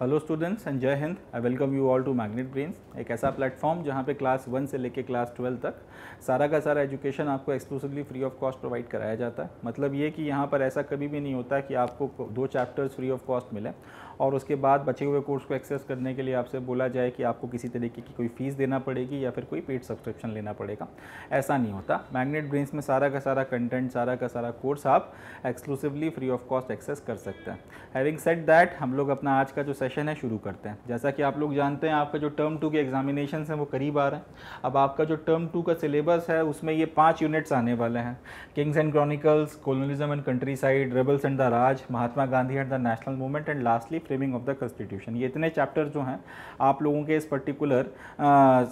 Hello students and Jai Hind I welcome you all to Magnet Brains एक ऐसा platform जहां पे क्लास वन से लेके क्लास ट्वेल्व तक सारा का सारा एजुकेशन आपको exclusively free of cost provide कराया जाता है मतलब ये कि यहां पर ऐसा कभी भी नहीं होता कि आपको दो चैप्टर्स फ्री ऑफ कॉस्ट मिले और उसके बाद बचे हुए कोर्स को एक्सेस करने के लिए आपसे बोला जाए कि आपको किसी तरीके की कोई फ़ीस देना पड़ेगी या फिर कोई पेड सब्सक्रिप्शन लेना पड़ेगा ऐसा नहीं होता मैग्नेट ब्रेन्स में सारा का सारा कंटेंट सारा का सारा कोर्स आप exclusively free of cost access कर सकते हैं हैविंग सेट दैट हम लोग अपना आज का जो सेशन है शुरू करते हैं जैसा कि आप लोग जानते हैं आपका जो टर्म टू के एग्जामिनेशन हैं वो करीब आ रहे हैं अब आपका जो टर्म टू का सिलेबस है उसमें ये पाँच यूनिट्स आने वाले हैं kings and chronicles colonialism and countryside rebels and the Raj Mahatma Gandhi and the national movement and lastly framing of the constitution ये इतने चैप्टर जो हैं आप लोगों के इस पर्टिकुलर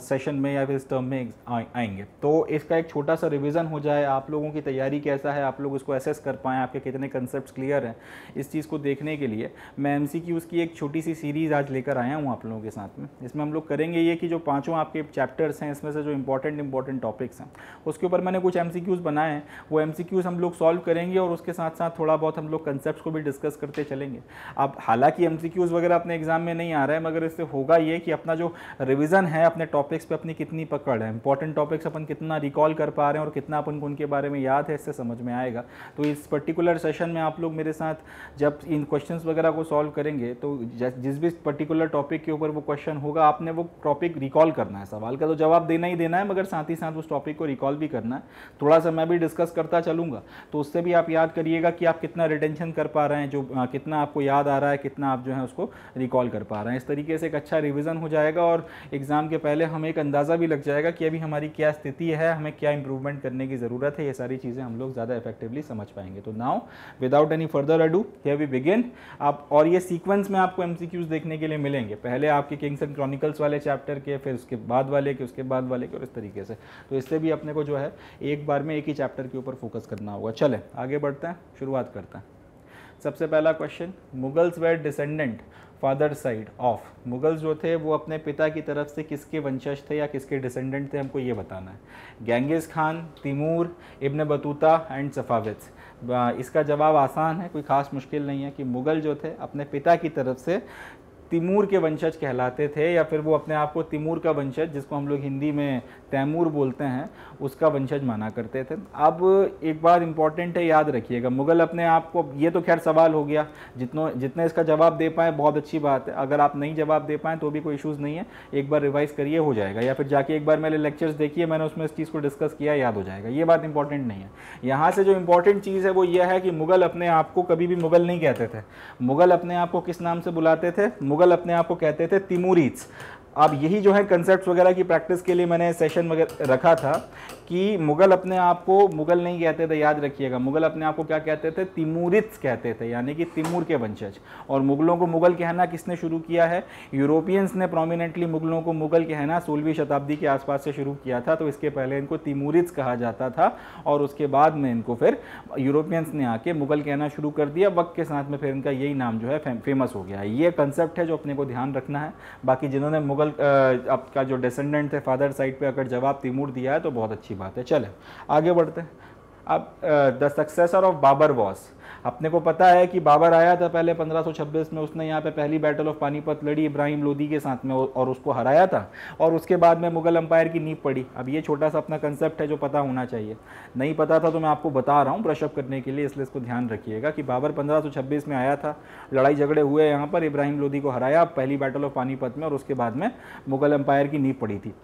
सेशन में या फिर इस टर्म में आएंगे तो इसका एक छोटा सा रिविज़न हो जाए आप लोगों की तैयारी कैसा है आप लोग इसको एसेस कर पाएँ आपके कितने कंसेप्ट क्लियर हैं इस चीज़ को देखने के लिए मैं एम की एक छोटी सी सीरीज़ आज लेकर आया हूँ आप लोगों के साथ में इसमें हम लोग करेंगे ये कि जो पाँचों आपके चैप्टर्स हैं इसमें से जो इंपॉर्टेंट इंपॉर्टेंट टॉपिक्स हैं उसके ऊपर मैंने कुछ एम बनाए हैं वो एम हम लोग सॉल्व करेंगे और उसके साथ साथ थोड़ा बहुत हम लोग कंसेप्ट को भी डिस्कस करते चलेंगे अब हालांकि कि एम वगैरह अपने एग्जाम में नहीं आ रहा है मगर इससे होगा ये कि अपना जो रिविज़न है अपने टॉपिक्स पे अपनी कितनी पकड़ है इंपॉर्टेंट टॉपिक्स अपन कितना रिकॉल कर पा रहे हैं और कितना अपन को उनके बारे में याद है इससे समझ में आएगा तो इस पर्टिकुलर सेशन में आप लोग मेरे साथ जब इन क्वेश्चन वगैरह को सॉल्व करेंगे तो जिस भी पर्टिकुलर टॉपिक के ऊपर वो क्वेश्चन होगा आपने वो टॉपिक रिकॉल करना है सवाल का तो जवाब देना ही देना है मगर साथ ही साथ उस टॉपिक को रिकॉल भी करना है थोड़ा सा मैं भी डिस्कस करता चलूंगा तो उससे भी आप याद करिएगा कि आप कितना रिटेंशन कर पा रहे हैं जो कितना आपको याद आ रहा है कितना आप जो है उसको रिकॉल कर पा रहे हैं इस तरीके से एक अच्छा रिविज़न हो जाएगा और एग्ज़ाम के पहले हमें एक अंदाज़ा भी लग जाएगा कि अभी हमारी क्या स्थिति है हमें क्या इंप्रूवमेंट करने की ज़रूरत है ये सारी चीज़ें हम लोग ज़्यादा इफेक्टिवली समझ पाएंगे तो now without any further ado here we begin आप और ये सीक्वेंस में आपको एम देखने के लिए मिलेंगे पहले आपके किंग्स एंड क्रॉनिकल्स वाले चैप्टर के फिर उसके बाद वाले के उसके बाद वाले के और इस तरीके से तो इससे भी अपने को जो है एक बार में एक ही चैप्टर के ऊपर फोकस करना होगा चले आगे बढ़ते हैं शुरुआत करते हैं सबसे पहला question Mughals were descendant father side of Mughals जो थे वो अपने पिता की तरफ से किसके वंशज थे या किसके डिसेंडेंट थे हमको ये बताना है Genghis Khan Timur Ibn Battuta and Safavid इसका जवाब आसान है कोई ख़ास मुश्किल नहीं है कि मुग़ल जो थे अपने पिता की तरफ से तिमूर के वंशज कहलाते थे या फिर वो अपने आप को तिमूर का वंशज जिसको हम लोग हिंदी में तैमूर बोलते हैं उसका वंशज माना करते थे अब एक बात इंपॉर्टेंट है याद रखिएगा मुग़ल अपने आप को ये तो खैर सवाल हो गया जितनों जितने इसका जवाब दे पाएँ बहुत अच्छी बात है अगर आप नहीं जवाब दे पाएँ तो भी कोई इशूज़ नहीं है एक बार रिवाइज करिए हो जाएगा या फिर जाके एक बार मैंने लेक्चर्स देखिए मैंने उसमें इस चीज़ को डिस्कस किया याद हो जाएगा ये बात इंपॉर्टेंट नहीं है यहाँ से जो इंपॉर्टेंट चीज़ है वो यह है कि मुग़ल अपने आप को कभी भी मुग़ल नहीं कहते थे मुग़ल अपने आप को किस नाम से बुलाते थे मुग़ल अपने आप को कहते थे तिमूरीज आप यही जो है कंसेप्ट वगैरह की प्रैक्टिस के लिए मैंने सेशन वगैरह रखा था कि मुगल अपने आप को मुगल नहीं कहते थे याद रखिएगा मुगल अपने आप को क्या कहते थे तिमूरित्स कहते थे यानी कि तिमूर के वंशज और मुगलों को मुगल कहना किसने शुरू किया है यूरोपियंस ने प्रोमिनेंटली मुगलों को मुगल कहना सोलहवीं शताब्दी के आसपास से शुरू किया था तो इसके पहले इनको तिमूरित्स कहा जाता था और उसके बाद में इनको फिर यूरोपियंस ने आके मुगल कहना शुरू कर दिया वक्त के साथ में फिर इनका यही नाम जो है फेमस हो गया है ये कंसेप्ट है जो अपने को ध्यान रखना है बाकी जिन्होंने मुगल आपका जो डिसेंडेंट थे फादर साइड पर अगर जवाब तिमूर दिया है तो बहुत अच्छी की बात है चले आगे बढ़ते हैं अब the successor of Babur was अपने को पता है कि बाबर आया था पहले 1526 में उसने यहाँ पे पहली बैटल ऑफ पानीपत लड़ी इब्राहिम लोदी के साथ में और उसको हराया था और उसके बाद में मुगल अंपायर की नींव पड़ी अब ये छोटा सा अपना कंसेप्ट है जो पता होना चाहिए नहीं पता था तो मैं आपको बता रहा हूँ ब्रशअप करने के लिए इसलिए इसको ध्यान रखिएगा कि बाबर पंद्रह में आया था लड़ाई झगड़े हुए यहाँ पर इब्राहिम लोधी को हराया पहली बैटल ऑफ पानीपत में और उसके बाद में मुगल अम्पायर की नींव पड़ी थी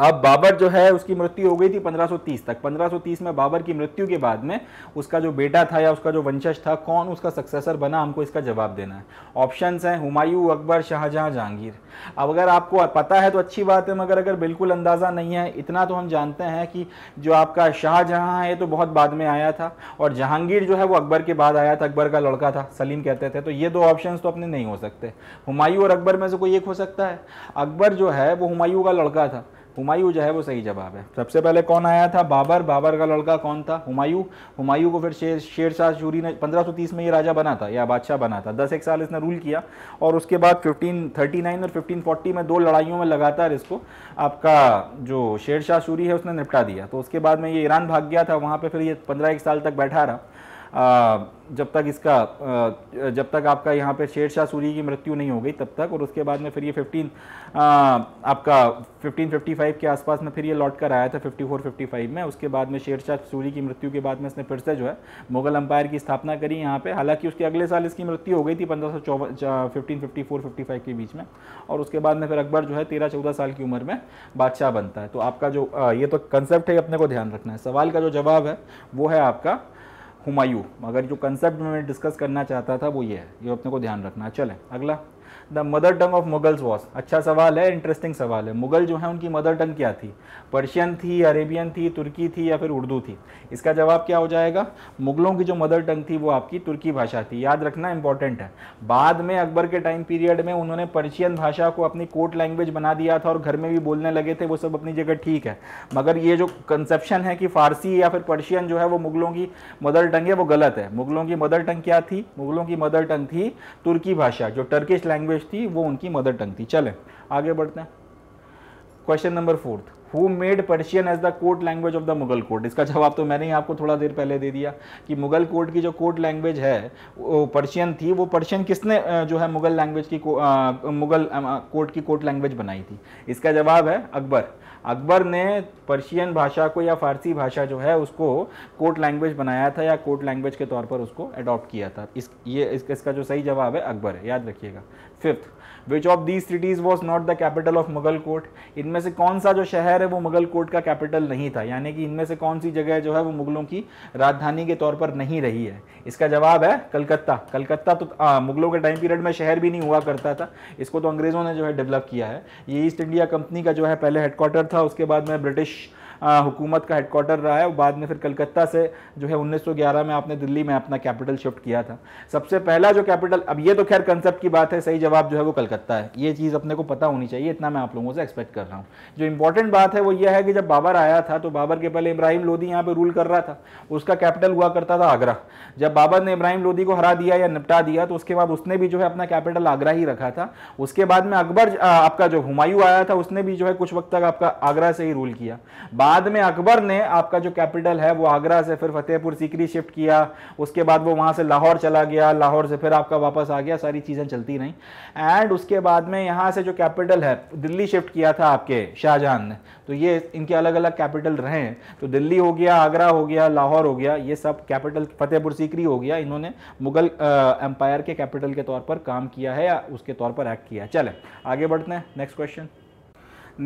अब बाबर जो है उसकी मृत्यु हो गई थी 1530 तक 1530 में बाबर की मृत्यु के बाद में उसका जो बेटा था या उसका जो वंशज था कौन उसका सक्सेसर बना हमको इसका जवाब देना है ऑप्शंस हैं हुमायूं अकबर शाहजहां जहांगीर अब अगर आपको पता है तो अच्छी बात है मगर अगर बिल्कुल अंदाज़ा नहीं है इतना तो हम जानते हैं कि जो आपका शाहजहाँ है तो बहुत बाद में आया था और जहांगीर जो है वो अकबर के बाद आया था अकबर का लड़का था सलीम कहते थे तो ये दो ऑप्शन तो अपने नहीं हो सकते हुमायूं और अकबर में से कोई एक हो सकता है अकबर जो है वो हुमायूं का लड़का था हुमायूं जो है वो सही जवाब है सबसे पहले कौन आया था बाबर बाबर का लड़का कौन था हुमायूं हुमायूं को फिर शेर शेर शाह शूरी ने 1530 में ये राजा बना था या बादशाह बना था दस एक साल इसने रूल किया और उसके बाद 1539 और 1540 में दो लड़ाइयों में लगातार इसको आपका जो शेर शाह शूरी है उसने निपटा दिया तो उसके बाद में ये ईरान भाग गया था वहाँ पर फिर ये पंद्रह एक साल तक बैठा रहा जब तक इसका जब तक आपका यहाँ पे शेरशाह सूरी की मृत्यु नहीं हो गई तब तक और उसके बाद में फिर ये फिफ्टीन आपका 1555 के आसपास में फिर ये लौट कर आया था 54 55 में उसके बाद में शेरशाह सूरी की मृत्यु के बाद में इसने फिर से जो है मुगल अंपायर की स्थापना करी यहाँ पे हालांकि उसके अगले साल इसकी मृत्यु हो गई थी पंद्रह सौ fifteen fifty four fifty five के बीच में और उसके बाद में फिर अकबर जो है तेरह चौदह साल की उम्र में बादशाह बनता है तो आपका जो ये तो कंसेप्ट है अपने को ध्यान रखना है सवाल का जो जवाब है वो है आपका हुमायूं मगर जो कंसेप्ट मैं डिस्कस करना चाहता था वो ये है ये अपने को ध्यान रखना चलें अगला the mother tongue of Mughals was अच्छा सवाल है इंटरेस्टिंग सवाल है मुगल जो है उनकी मदर टंग क्या थी पर्शियन थी अरेबियन थी तुर्की थी या फिर उर्दू थी इसका जवाब क्या हो जाएगा मुगलों की जो मदर टंग थी वो आपकी तुर्की भाषा थी याद रखना इंपॉर्टेंट है बाद में अकबर के टाइम पीरियड में उन्होंने पर्शियन भाषा को अपनी कोर्ट लैंग्वेज बना दिया था और घर में भी बोलने लगे थे वो सब अपनी जगह ठीक है मगर ये जो कंसेप्शन है कि फारसी या फिर पर्शियन जो है वो मुगलों की मदर टंग है वो गलत है मुगलों की मदर टंग क्या थी मुगलों की मदर टंग थी तुर्की भाषा जो टर्किश लैंग्वेज लैंग्वेज थी वो उनकी मदर टंग थी चलें आगे बढ़ते हैं question number fourth who made Persian as the court language of the Mughal court इसका जवाब तो मैंने ही आपको थोड़ा देर पहले दे दिया कि मुगल कोर्ट की जो कोर्ट लैंग्वेज है वो पर्शियन थी वो पर्शियन किसने जो है मुगल लैंग्वेज की आ, मुगल कोर्ट की कोर्ट लैंग्वेज बनाई थी इसका जवाब है अकबर अकबर ने पर्शियन भाषा को या फारसी भाषा जो है उसको कोर्ट लैंग्वेज बनाया था या कोर्ट लैंग्वेज के तौर पर उसको अडॉप्ट किया था इस ये इसका जो सही जवाब है अकबर है याद रखिएगा fifth which of these cities was not the capital of Mughal court इनमें से कौन सा जो शहर है वो मुगल कोट का कैपिटल नहीं था यानी कि इनमें से कौन सी जगह जो है वो मुगलों की राजधानी के तौर पर नहीं रही है इसका जवाब है कलकत्ता कलकत्ता तो आ, मुगलों के टाइम पीरियड में शहर भी नहीं हुआ करता था इसको तो अंग्रेज़ों ने जो है डेवलप किया है ये ईस्ट इंडिया कंपनी का जो है पहले हेडक्वार्टर था उसके बाद में ब्रिटिश हुकूमत का हेडकोार्टर रहा है बाद में फिर कलकत्ता से जो है 1911 में आपने दिल्ली में अपना कैपिटल शिफ्ट किया था सबसे पहला जो कैपिटल अब ये तो खैर कंसेप्ट की बात है सही जवाब जो है वो कलकत्ता है ये चीज़ अपने को पता होनी चाहिए इतना मैं आप लोगों से एक्सपेक्ट कर रहा हूँ जो इंपॉर्टेंट बात है वो ये है कि जब बाबर आया था तो बाबर के पहले इब्राहिम लोधी यहाँ पर रूल कर रहा था उसका कैपिटल हुआ करता था आगरा जब बाबर ने इब्राहिम लोधी को हरा दिया या निपटा दिया तो उसके बाद उसने भी जो है अपना कैपिटल आगरा ही रखा था उसके बाद में अकबर आपका जो हुमायूं आया था उसने भी जो है कुछ वक्त तक आपका आगरा से ही रूल किया बाद बाद में अकबर ने आपका जो कैपिटल है वो आगरा से फिर फतेहपुर सीकरी शिफ्ट किया उसके बाद वो वहाँ से लाहौर चला गया लाहौर से फिर आपका वापस आ गया सारी चीज़ें चलती रहीं एंड उसके बाद में यहाँ से जो कैपिटल है दिल्ली शिफ्ट किया था आपके शाहजहां ने तो ये इनके अलग अलग कैपिटल रहे तो दिल्ली हो गया आगरा हो गया लाहौर हो गया ये सब कैपिटल फतेहपुर सीकरी हो गया इन्होंने मुगल एम्पायर के कैपिटल के तौर पर काम किया है या उसके तौर पर एक्ट किया है चले आगे बढ़ते हैं नेक्स्ट क्वेश्चन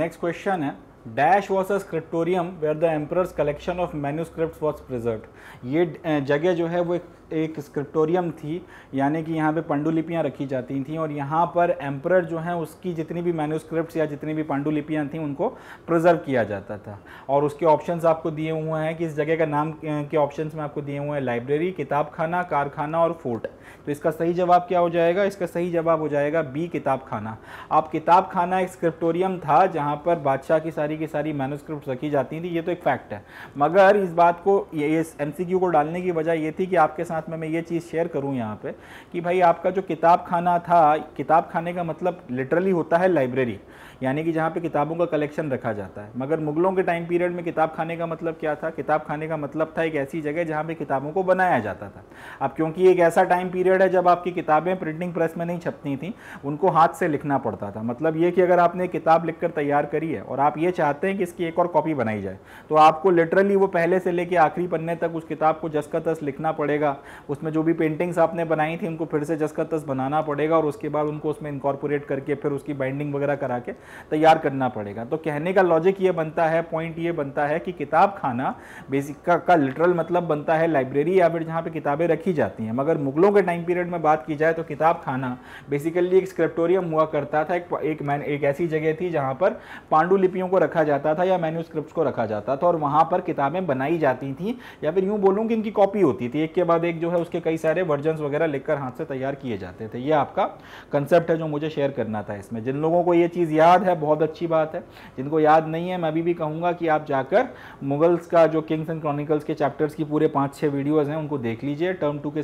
नेक्स्ट क्वेश्चन है dash was a scriptorium where the emperor's collection of manuscript was preserve ये जगह जो है वो एक एक स्क्रिप्टोरियम थी यानी कि यहाँ पे पंडुलिपियाँ रखी जाती थीं और यहाँ पर एम्पर जो हैं उसकी जितनी भी मैन्यूस्क्रिप्ट या जितनी भी पंडुलिपियाँ थीं उनको प्रिजर्व किया जाता था और उसके ऑप्शंस आपको दिए हुए हैं कि इस जगह का नाम के ऑप्शंस में आपको दिए हुए हैं लाइब्रेरी किताब खाना कारखाना और फोर्ट तो इसका सही जवाब क्या हो जाएगा इसका सही जवाब हो जाएगा बी किताब खाना आप किताब खाना एक स्क्रिप्टोरियम था जहाँ पर बादशाह की सारी की सारी मैनुस्क्रिप्ट रखी जाती थी ये तो एक फैक्ट है मगर इस बात को ये एम को डालने की वजह ये थी कि आपके साथ साथ में मैं ये चीज़ शेयर करूँ यहाँ पे कि भाई आपका जो किताब खाना था किताब खाने का मतलब लिटरली होता है लाइब्रेरी यानी कि जहाँ पे किताबों का कलेक्शन रखा जाता है मगर मुगलों के टाइम पीरियड में किताब खाने का मतलब क्या था किताब खाने का मतलब था एक ऐसी जगह जहाँ पे किताबों को बनाया जाता था अब क्योंकि एक ऐसा टाइम पीरियड है जब आपकी किताबें प्रिंटिंग प्रेस में नहीं छपती थी उनको हाथ से लिखना पड़ता था मतलब ये कि अगर आपने किताब कर तैयार करी है और आप ये चाहते हैं कि इसकी एक और कॉपी बनाई जाए तो आपको लिटरली वो पहले से लेकर आखिरी पन्ने तक उस किताब को जस का तस लिखना पड़ेगा उसमें जो भी पेंटिंग्स आपने बनाई थी उनको फिर से जस का तस बनाना पड़ेगा और उसके बाद उनको उसमें इंकॉर्पोरेट करके फिर उसकी बाइंडिंग वगैरह करा के तैयार करना पड़ेगा तो कहने का लॉजिक ये बनता है पॉइंट ये बनता है कि किताब खाना बेसिक का, का लिटरल मतलब बनता है लाइब्रेरी या फिर जहाँ पर किताबें रखी जाती हैं मगर मुगलों के टाइम पीरियड में बात की जाए तो किताब खाना बेसिकली एक स्क्रिप्टोरियम हुआ करता था एक एक मैं, एक ऐसी जगह थी जहाँ पर पांडुलिपियों को रखा जाता था या मैन्यूस्क्रिप्ट को रखा जाता था और वहाँ पर किताबें बनाई जाती थी या फिर यूँ बोलूँ कि इनकी कॉपी होती थी एक के बाद एक जो है उसके कई सारे वर्जन वगैरह लिखकर हाथ से तैयार किए जाते थे ये आपका कंसेप्ट है जो मुझे शेयर करना था इसमें जिन लोगों को ये चीज़ याद याद है बहुत अच्छी बात है जिनको याद नहीं है मैं अभी भी कहूँगा कि आप जाकर मुगल्स का जो किंग्स एंड क्रॉनिकल्स के चैप्टर्स की पूरे पाँच छः वीडियोज़ हैं उनको देख लीजिए टर्म टू के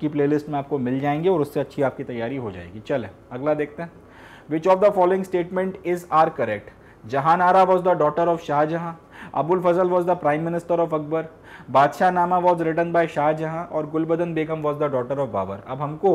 की प्ले में आपको मिल जाएंगे और उससे अच्छी आपकी तैयारी हो जाएगी चले अगला देखते हैं which of the following statement is are correct Jahan Ara was the daughter of Shahjahan Abul Fazl was the prime minister of Akbar Badshahnama was written by Shahjahan और Gulbadan Begum was the daughter of Babur अब हमको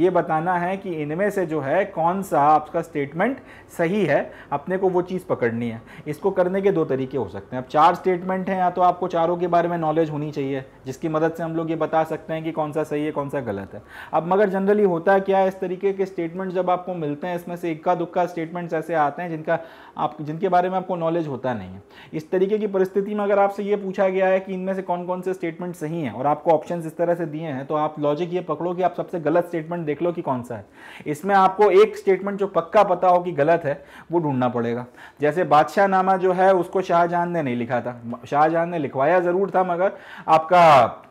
ये बताना है कि इनमें से जो है कौन सा आपका स्टेटमेंट सही है अपने को वो चीज़ पकड़नी है इसको करने के दो तरीके हो सकते हैं अब चार स्टेटमेंट हैं या तो आपको चारों के बारे में नॉलेज होनी चाहिए जिसकी मदद से हम लोग ये बता सकते हैं कि कौन सा सही है कौन सा गलत है अब मगर जनरली होता क्या है इस तरीके के स्टेटमेंट जब आपको मिलते हैं इसमें से इक्का दुक्का स्टेटमेंट्स ऐसे आते हैं जिनका आप जिनके बारे में आपको नॉलेज होता नहीं है इस तरीके की परिस्थिति में अगर आपसे ये पूछा गया है कि इनमें से कौन कौन से स्टेटमेंट सही हैं और आपको ऑप्शन इस तरह से दिए हैं तो आप लॉजिक ये पकड़ो कि आप सबसे गलत स्टेटमेंट देख लो कि कौन सा है इसमें आपको एक स्टेटमेंट जो पक्का पता हो कि गलत है वो ढूंढना पड़ेगा जैसे बादशाह नामा जो है उसको शाहजहां ने नहीं लिखा था शाहजहां ने लिखवाया ज़रूर था मगर आपका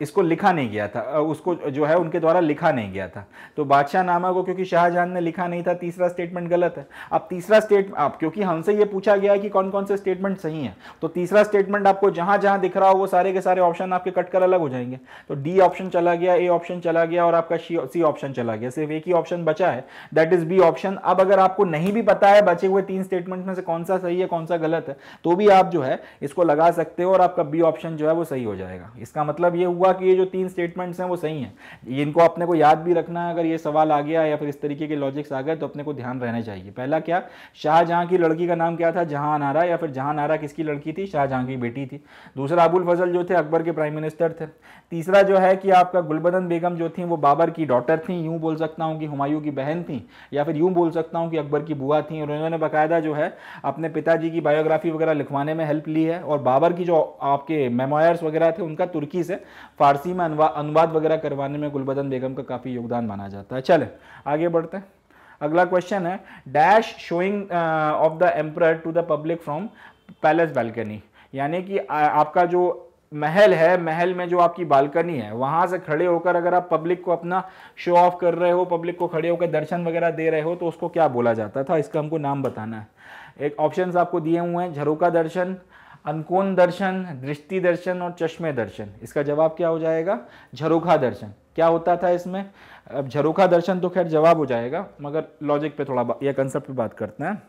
इसको लिखा नहीं गया था उसको जो है उनके द्वारा लिखा नहीं गया था तो बादशाह नामा को क्योंकि शाहजहां ने लिखा नहीं था तीसरा स्टेटमेंट गलत है अब तीसरा स्टेट आप क्योंकि हमसे ये पूछा गया है कि कौन कौन से स्टेटमेंट सही है तो तीसरा स्टेटमेंट आपको जहां जहां दिख रहा हो वो सारे के सारे ऑप्शन आपके कट कर अलग हो जाएंगे तो डी ऑप्शन चला गया ए ऑप्शन चला गया और आपका सी ऑप्शन चला गया सिर्फ एक ही ऑप्शन बचा है दैट इज बी ऑप्शन अब अगर आपको नहीं भी पता है बचे हुए तीन स्टेटमेंट में से कौन सा सही है कौन सा गलत है तो भी आप जो है इसको लगा सकते हो और आपका बी ऑप्शन जो है वो सही हो जाएगा इसका मतलब ये हुआ कि ये जो तीन स्टेटमेंट्स हैं वो सही हैं इनको अपने को याद भी रखना है अगर ये सवाल आ गया या फिर इस तरीके के लॉजिक्स आ गए तो अपने को ध्यान रहना चाहिए पहला क्या शाहजहां की लड़की का नाम क्या था जहां नारा या फिर जहां नारा किसकी लड़की थी शाहजहां की बेटी थी दूसरा अबुल फजल जो थे अकबर के प्राइम मिनिस्टर थे तीसरा जो है कि आपका गुलबदन बेगम जो थी वो बाबर की डॉटर थी यूं बोल सकता हूँ कि हुमायूं की बहन थी या फिर यूं बोल सकता हूँ कि अकबर की बुआ थी और उन्होंने बाकायदा जो है अपने पिताजी की बायोग्राफी वगैरह लिखवाने में हेल्प ली है और बाबर की जो आपके मेमोयर्स वगैरह थे उनका तुर्की से फारसी में अनुवाद वगैरह करवाने में गुलबदन बेगम का काफ़ी योगदान माना जाता है चले आगे बढ़ते हैं अगला क्वेश्चन है dash showing of the emperor to the public from palace balcony यानी कि आपका जो महल है महल में जो आपकी बालकनी है वहां से खड़े होकर अगर आप पब्लिक को अपना शो ऑफ कर रहे हो पब्लिक को खड़े होकर दर्शन वगैरह दे रहे हो तो उसको क्या बोला जाता था इसका हमको नाम बताना है एक ऑप्शन आपको दिए हुए हैं झरोका दर्शन अनकोन दर्शन दृष्टि दर्शन और चश्मे दर्शन इसका जवाब क्या हो जाएगा झरोखा दर्शन क्या होता था इसमें अब झरोखा दर्शन तो खैर जवाब हो जाएगा मगर लॉजिक पे थोड़ा या कंसेप्ट पे बात करते हैं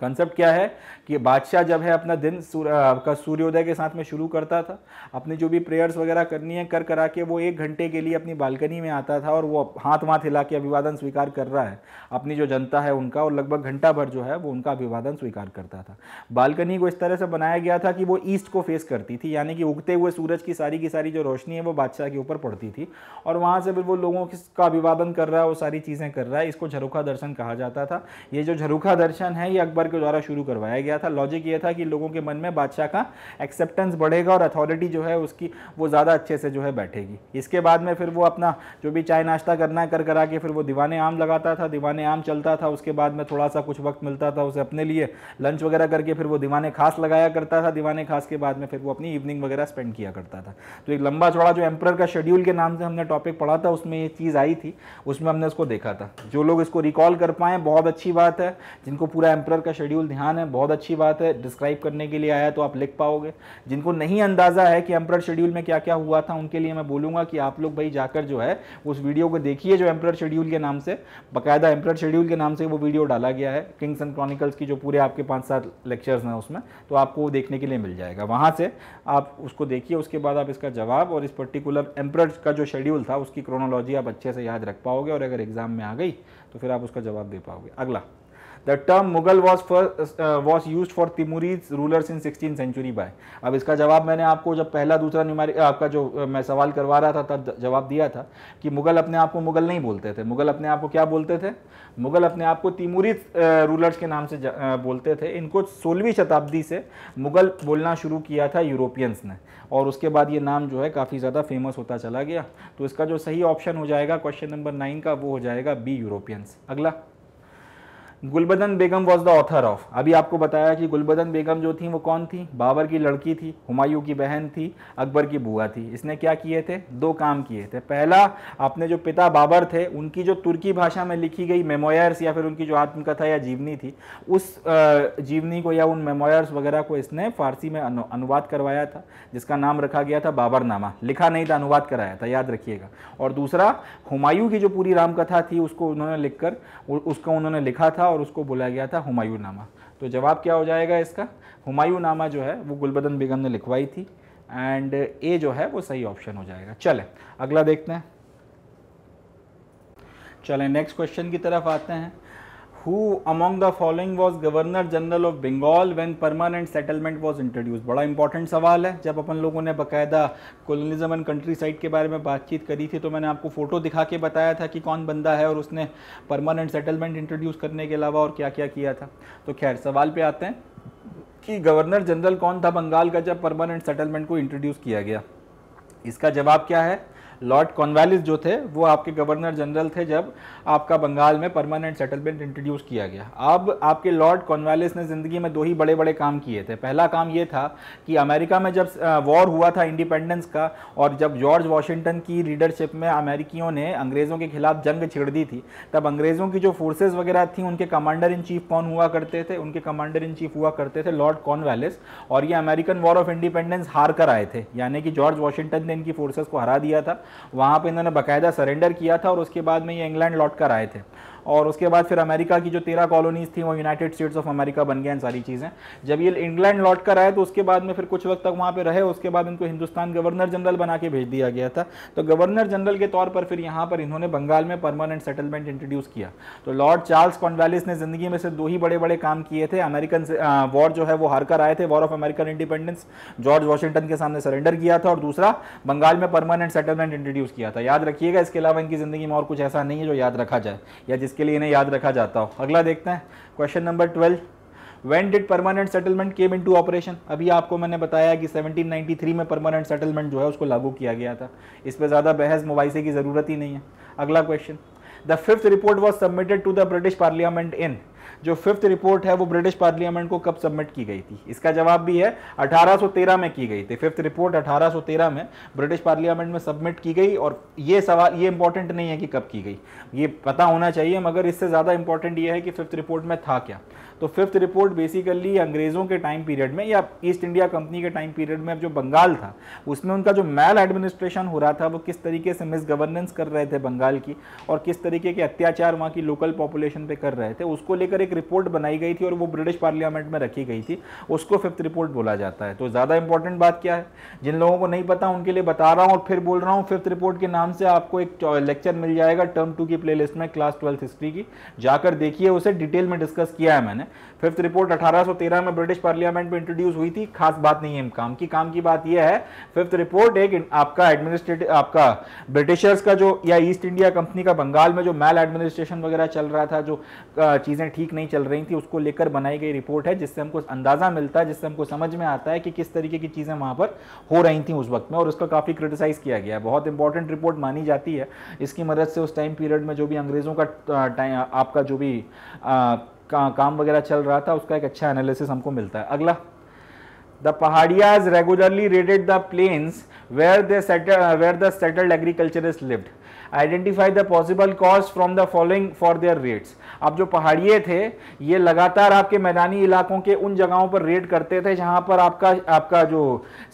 कंसेप्ट क्या है कि बादशाह जब है अपना दिन सूर, आपका सूर्योदय के साथ में शुरू करता था अपने जो भी प्रेयर्स वगैरह करनी है कर करा के वो एक घंटे के लिए अपनी बालकनी में आता था और वो हाथ वाथ हिला के अभिवादन स्वीकार कर रहा है अपनी जो जनता है उनका और लगभग घंटा भर जो है वो उनका अभिवादन स्वीकार करता था बालकनी को इस तरह से बनाया गया था कि वो ईस्ट को फेस करती थी यानी कि उगते हुए सूरज की सारी की सारी जो रोशनी है वो बादशाह के ऊपर पड़ती थी और वहाँ से फिर वो लोगों का अभिवादन कर रहा है वो सारी चीज़ें कर रहा है इसको झरोखा दर्शन कहा जाता था ये जो झरोखा दर्शन है ये अकबर के द्वारा शुरू करवाया गया था लॉजिक ये था कि लोगों के मन में बादशाह का एक्सेप्टेंस बढ़ेगा और अथॉरिटी जो है उसकी वो ज़्यादा अच्छे से जो है बैठेगी इसके बाद में फिर वो अपना जो भी चाय नाश्ता करना है कर करा के फिर वो दीवाने आम लगाता था दीवाने आम चलता था उसके बाद में थोड़ा सा कुछ वक्त मिलता था उसे अपने लिए लंच वगैरह करके फिर वो दीवाने खास लगाया करता था दीवाने खास के बाद में फिर वो अपनी इवनिंग वगैरह स्पेंड किया करता था तो एक लंबा चौड़ा जो एम्प्रर का शेड्यूल के नाम से हमने टॉपिक पढ़ा था उसमें ये चीज़ आई थी उसमें हमने उसको देखा था जो लोग इसको रिकॉल कर पाएँ बहुत अच्छी बात है जिनको पूरा एम्प्रर का शेड्यूल ध्यान है बहुत अच्छी बात है डिस्क्राइब करने के लिए आया तो आप लिख पाओगे जिनको नहीं अंदाज़ा है कि एम्प्रर शेड्यूल में क्या क्या हुआ था उनके लिए मैं बोलूंगा कि आप लोग भाई जाकर जो है उस वीडियो को देखिए जो एम्प्रर शेड्यूल के नाम से बाकायदा एम्प्रर शेड्यूल के नाम से वो वीडियो डाला गया है किंग्स एंड क्रॉनिकल्स की जो पूरे आपके पाँच सात लेक्चर्स हैं उसमें तो आपको वो देखने के लिए मिल जाएगा वहाँ से आप उसको देखिए उसके बाद आप इसका जवाब और इस पर्टिकुलर एम्प्रर का जो शेड्यूल था उसकी क्रोनोलॉजी आप अच्छे से याद रख पाओगे और अगर एग्ज़ाम में आ गई तो फिर आप उसका जवाब दे पाओगे अगला the term Mughal was was use for Timurid rulers in sixteen century by अब इसका जवाब मैंने आपको जब पहला दूसरा न्यूमेरिक आपका जो मैं सवाल करवा रहा था तब जवाब दिया था कि मुगल अपने आप को मुगल नहीं बोलते थे मुगल अपने आप को क्या बोलते थे मुगल अपने आप को तिमुरीज रूलर्स के नाम से बोलते थे इनको सोलहवीं शताब्दी से मुगल बोलना शुरू किया था यूरोपियंस ने और उसके बाद ये नाम जो है काफ़ी ज़्यादा फेमस होता चला गया तो इसका जो सही ऑप्शन हो जाएगा क्वेश्चन नंबर नाइन का वो हो जाएगा बी यूरोपियंस अगला Gulbadan Begum was the author of अभी आपको बताया कि गुलबदन बेगम जो थी वो कौन थी बाबर की लड़की थी हुमायूं की बहन थी अकबर की बुआ थी इसने क्या किए थे दो काम किए थे पहला अपने जो पिता बाबर थे उनकी जो तुर्की भाषा में लिखी गई मेमोयर्स या फिर उनकी जो आत्मकथा या जीवनी थी उस जीवनी को या उन मेमोयर्स वगैरह को इसने फारसी में अनुवाद करवाया था जिसका नाम रखा गया था बाबर नामा लिखा नहीं था अनुवाद कराया था याद रखिएगा और दूसरा हुमायूं की जो पूरी रामकथा थी उसको उन्होंने लिखकर उसको उन्होंने लिखा था था और उसको बोला गया था हुमायूं नामा तो जवाब क्या हो जाएगा इसका हुमायूं नामा जो है वो गुलबदन बेगम ने लिखवाई थी एंड ए जो है वो सही ऑप्शन हो जाएगा चले अगला देखते हैं चले नेक्स्ट क्वेश्चन की तरफ आते हैं who among the following was governor general of Bengal when permanent settlement was introduce बड़ा इंपॉर्टेंट सवाल है जब अपन लोगों ने बाकायदा कोलोनिज्म एंड कंट्री साइड के बारे में बातचीत करी थी तो मैंने आपको फ़ोटो दिखा के बताया था कि कौन बंदा है और उसने परमानेंट सेटलमेंट इंट्रोड्यूस करने के अलावा और क्या क्या किया था तो खैर सवाल पे आते हैं कि गवर्नर जनरल कौन था बंगाल का जब परमानेंट सेटलमेंट को इंट्रोड्यूस किया गया इसका जवाब क्या है लॉर्ड कॉन्वेलिस जो थे वो आपके गवर्नर जनरल थे जब आपका बंगाल में परमानेंट सेटलमेंट इंट्रोड्यूस किया गया अब आपके लॉर्ड कॉन्वेलिस ने ज़िंदगी में दो ही बड़े बड़े काम किए थे पहला काम ये था कि अमेरिका में जब वॉर हुआ था इंडिपेंडेंस का और जब जॉर्ज वॉशिंगटन की लीडरशिप में अमेरिकियों ने अंग्रेज़ों के खिलाफ जंग छिड़ दी थी तब अंग्रेज़ों की जो फोर्सेज वगैरह थी उनके कमांडर इन चीफ कौन हुआ करते थे उनके कमांडर इन चीफ हुआ करते थे लॉर्ड कॉर्नवैलिस और ये अमेरिकन वॉर ऑफ इंडिपेंडेंस हार कर आए थे यानी कि जॉर्ज वॉशिंगटन ने इनकी फोर्सेज को हरा दिया था वहाँ पर इन्होंने बाकायदा सरेंडर किया था और उसके बाद में ये इंग्लैंड लौट कर आए थे और उसके बाद फिर अमेरिका की जो तेरह कॉलोनीज थी वो यूनाइटेड स्टेट्स ऑफ अमेरिका बन इन सारी चीज़ें जब ये इंग्लैंड लौट कर आए तो उसके बाद में फिर कुछ वक्त तक वहाँ पर रहे उसके बाद इनको हिंदुस्तान गवर्नर जनरल बना के भेज दिया गया था तो गवर्नर जनरल के तौर पर फिर यहाँ पर इन्होंने बंगाल में परमानेंट सेटलमेंट इंट्रोड्यूस किया तो लॉर्ड चार्ल्स कॉन्वेलिस ने जिंदगी में से दो ही बड़े बड़े काम किए थे अमेरिकन वॉर जो है वो हार कर आए थे war of American independence George Washington के सामने सरेंडर किया था और दूसरा बंगाल में परमानेंट सेटलमेंट इंट्रोड्यूस किया था याद रखिएगा इसके अलावा इनकी ज़िंदगी में और कुछ ऐसा नहीं है जो याद रखा जाए या जिसके इसके लिए इन्हें याद रखा जाता हो अगला देखते हैं question number twelve when did permanent settlement came in to operation अभी आपको मैंने बताया कि 1793 में परमानेंट सेटलमेंट जो है उसको लागू किया गया था इस पर ज़्यादा बहस मुबाइसे की ज़रूरत ही नहीं है अगला question the fifth report was submitted to the British parliament in जो फिफ्थ रिपोर्ट है वो ब्रिटिश पार्लियामेंट को कब सबमिट की गई थी इसका जवाब भी है 1813 में की गई थी फिफ्थ रिपोर्ट 1813 में ब्रिटिश पार्लियामेंट में सबमिट की गई और ये सवाल ये इंपॉर्टेंट नहीं है कि कब की गई ये पता होना चाहिए मगर इससे ज़्यादा इंपॉर्टेंट ये है कि फिफ्थ रिपोर्ट में था क्या तो फिफ्थ रिपोर्ट बेसिकली अंग्रेज़ों के टाइम पीरियड में या ईस्ट इंडिया कंपनी के टाइम पीरियड में अब जो बंगाल था उसमें उनका जो मैल एडमिनिस्ट्रेशन हो रहा था वो किस तरीके से मिस गवर्नेंस कर रहे थे बंगाल की और किस तरीके के अत्याचार वहाँ की लोकल पॉपुलेशन पे कर रहे थे उसको लेकर एक रिपोर्ट बनाई गई थी और वो ब्रिटिश पार्लियामेंट में रखी गई थी उसको फिफ्थ रिपोर्ट बोला जाता है तो ज़्यादा इंपॉर्टेंट बात क्या है जिन लोगों को नहीं पता उनके लिए बता रहा हूँ और फिर बोल रहा हूँ फिफ्थ रिपोर्ट के नाम से आपको एक लेक्चर मिल जाएगा टर्म टू की प्लेलिस्ट में क्लास ट्वेल्थ हिस्ट्री की जाकर देखिए उसे डिटेल में डिस्कस किया है मैंने फिफ्थ रिपोर्ट 1813 में ब्रिटिश पार्लियामेंट में इंट्रोड्यूस हुई थी खास बात नहीं है काम की काम की बात यह है फिफ्थ रिपोर्ट एक आपका एडमिनिस्ट्रेटिव आपका ब्रिटिशर्स का जो या ईस्ट इंडिया कंपनी का बंगाल में जो मैल एडमिनिस्ट्रेशन वगैरह चल रहा था जो चीज़ें ठीक नहीं चल रही थी उसको लेकर बनाई गई रिपोर्ट है जिससे हमको अंदाज़ा मिलता है जिससे हमको समझ में आता है कि किस तरीके की चीज़ें वहां पर हो रही थी उस वक्त में और उसका काफ़ी क्रिटिसाइज़ किया गया बहुत इंपॉर्टेंट रिपोर्ट मानी जाती है इसकी मदद से उस टाइम पीरियड में जो भी अंग्रेज़ों का आपका जो भी आ, का, काम वगैरह चल रहा था उसका एक अच्छा एनालिसिस हमको मिलता है अगला the Paharias regularly raided the plains where they were the settled agriculture is lived identify the possible cause from the following for their raids अब जो पहाड़िए थे ये लगातार आपके मैदानी इलाकों के उन जगहों पर रेड करते थे जहाँ पर आपका आपका जो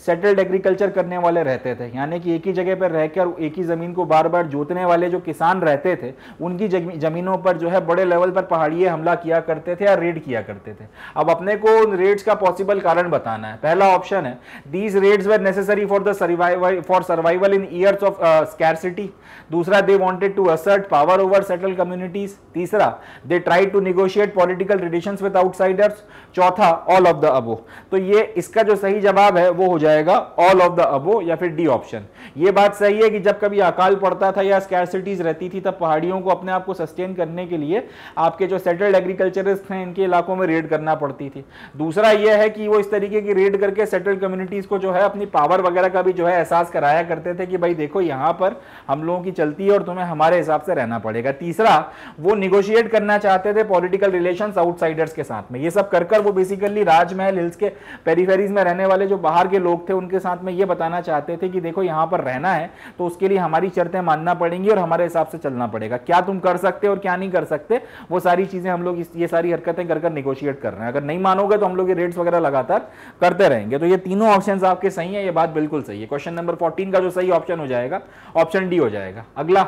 सेटल्ड एग्रीकल्चर करने वाले रहते थे यानी कि एक ही जगह पर रहकर एक ही ज़मीन को बार बार जोतने वाले जो किसान रहते थे उनकी ज़मीनों पर जो है बड़े लेवल पर पहाड़िए हमला किया करते थे या रेड किया करते थे अब अपने को उन रेड्स का पॉसिबल कारण बताना है पहला ऑप्शन है these raids were necessary for the survival for survival in years of scarcity दूसरा they wanted to assert power over settle communities तीसरा they try to negotiate political relation with outsiders चौथा all of the above तो ये इसका जो सही जवाब है वो हो जाएगा ऑल ऑफ द अबो या फिर डी ऑप्शन ये बात सही है कि जब कभी अकाल पड़ता था या स्कैरसिटीज रहती थी तब पहाड़ियों को अपने आप को सस्टेन करने के लिए आपके जो सेटल्ड एग्रीकल्चरिस्ट हैं इनके इलाकों में रेड करना पड़ती थी दूसरा यह है कि वो इस तरीके की रेड करके सेटल्ड कम्युनिटीज को जो है अपनी पावर वगैरह का भी जो है एहसास कराया करते थे कि भाई देखो यहाँ पर हम लोगों की चलती है और तुम्हें हमारे हिसाब से रहना पड़ेगा तीसरा वो निगोशिएट करने करना चाहते थे पॉलिटिकल रिलेशन आउटसाइडर्स के साथ में ये सब कर कर वो बेसिकली राजमहल हिल्स के पेरीफेरीज में रहने वाले जो बाहर के लोग थे उनके साथ में ये बताना चाहते थे कि देखो यहाँ पर रहना है तो उसके लिए हमारी शर्तें मानना पड़ेंगी और हमारे हिसाब से चलना पड़ेगा क्या तुम कर सकते और क्या नहीं कर सकते वो सारी चीज़ें हम लोग ये सारी हरकतें कर कर निगोशिएट कर रहे हैं अगर नहीं मानोगे तो हम लोग ये रेट्स वगैरह लगातार करते रहेंगे तो ये तीनों ऑप्शन आपके सही है ये बात बिल्कुल सही है क्वेश्चन नंबर फोर्टीन का जो सही ऑप्शन हो जाएगा ऑप्शन डी हो जाएगा अगला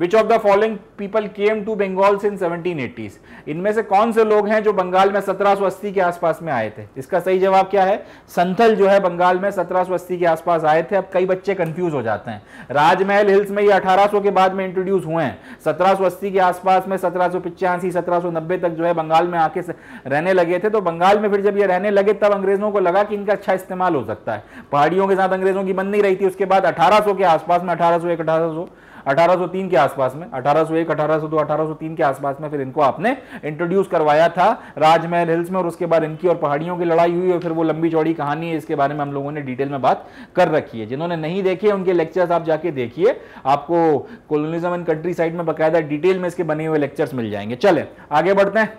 which of the following people came to Bengal in eighties इनमें से कौन से लोग हैं जो बंगाल में सत्रह अस्सी के आसपास में आए थे इसका सही जवाब क्या है संथल जो है बंगाल में सत्रह अस्सी के आसपास आए थे अब कई बच्चे कंफ्यूज हो जाते हैं राजमहल हिल्स में ये अठारह सौ के बाद में इंट्रोड्यूस हुए हैं सत्रह अस्सी के आसपास में सत्रह सौ तक जो है बंगाल में आके रहने लगे थे तो बंगाल में फिर जब ये रहने लगे तब अंग्रेजों को लगा कि इनका अच्छा इस्तेमाल हो सकता है पहाड़ियों के साथ अंग्रेजों की बंद नहीं रही थी उसके बाद अठारह सौ के आसपास में अठारह सौ 1803 के आसपास में 1801, 1802, 1803 के आसपास में फिर इनको आपने इंट्रोड्यूस करवाया था राजमहल हिल्स में और उसके बाद इनकी और पहाड़ियों की लड़ाई हुई और फिर वो लंबी चौड़ी कहानी है इसके बारे में हम लोगों ने डिटेल में बात कर रखी है जिन्होंने नहीं देखी उनके लेक्चर्स आप जाके देखिए आपको कोलोनिज्म एंड कंट्री साइड में बकायदा डिटेल में इसके बने हुए लेक्चर्स मिल जाएंगे चले आगे बढ़ते हैं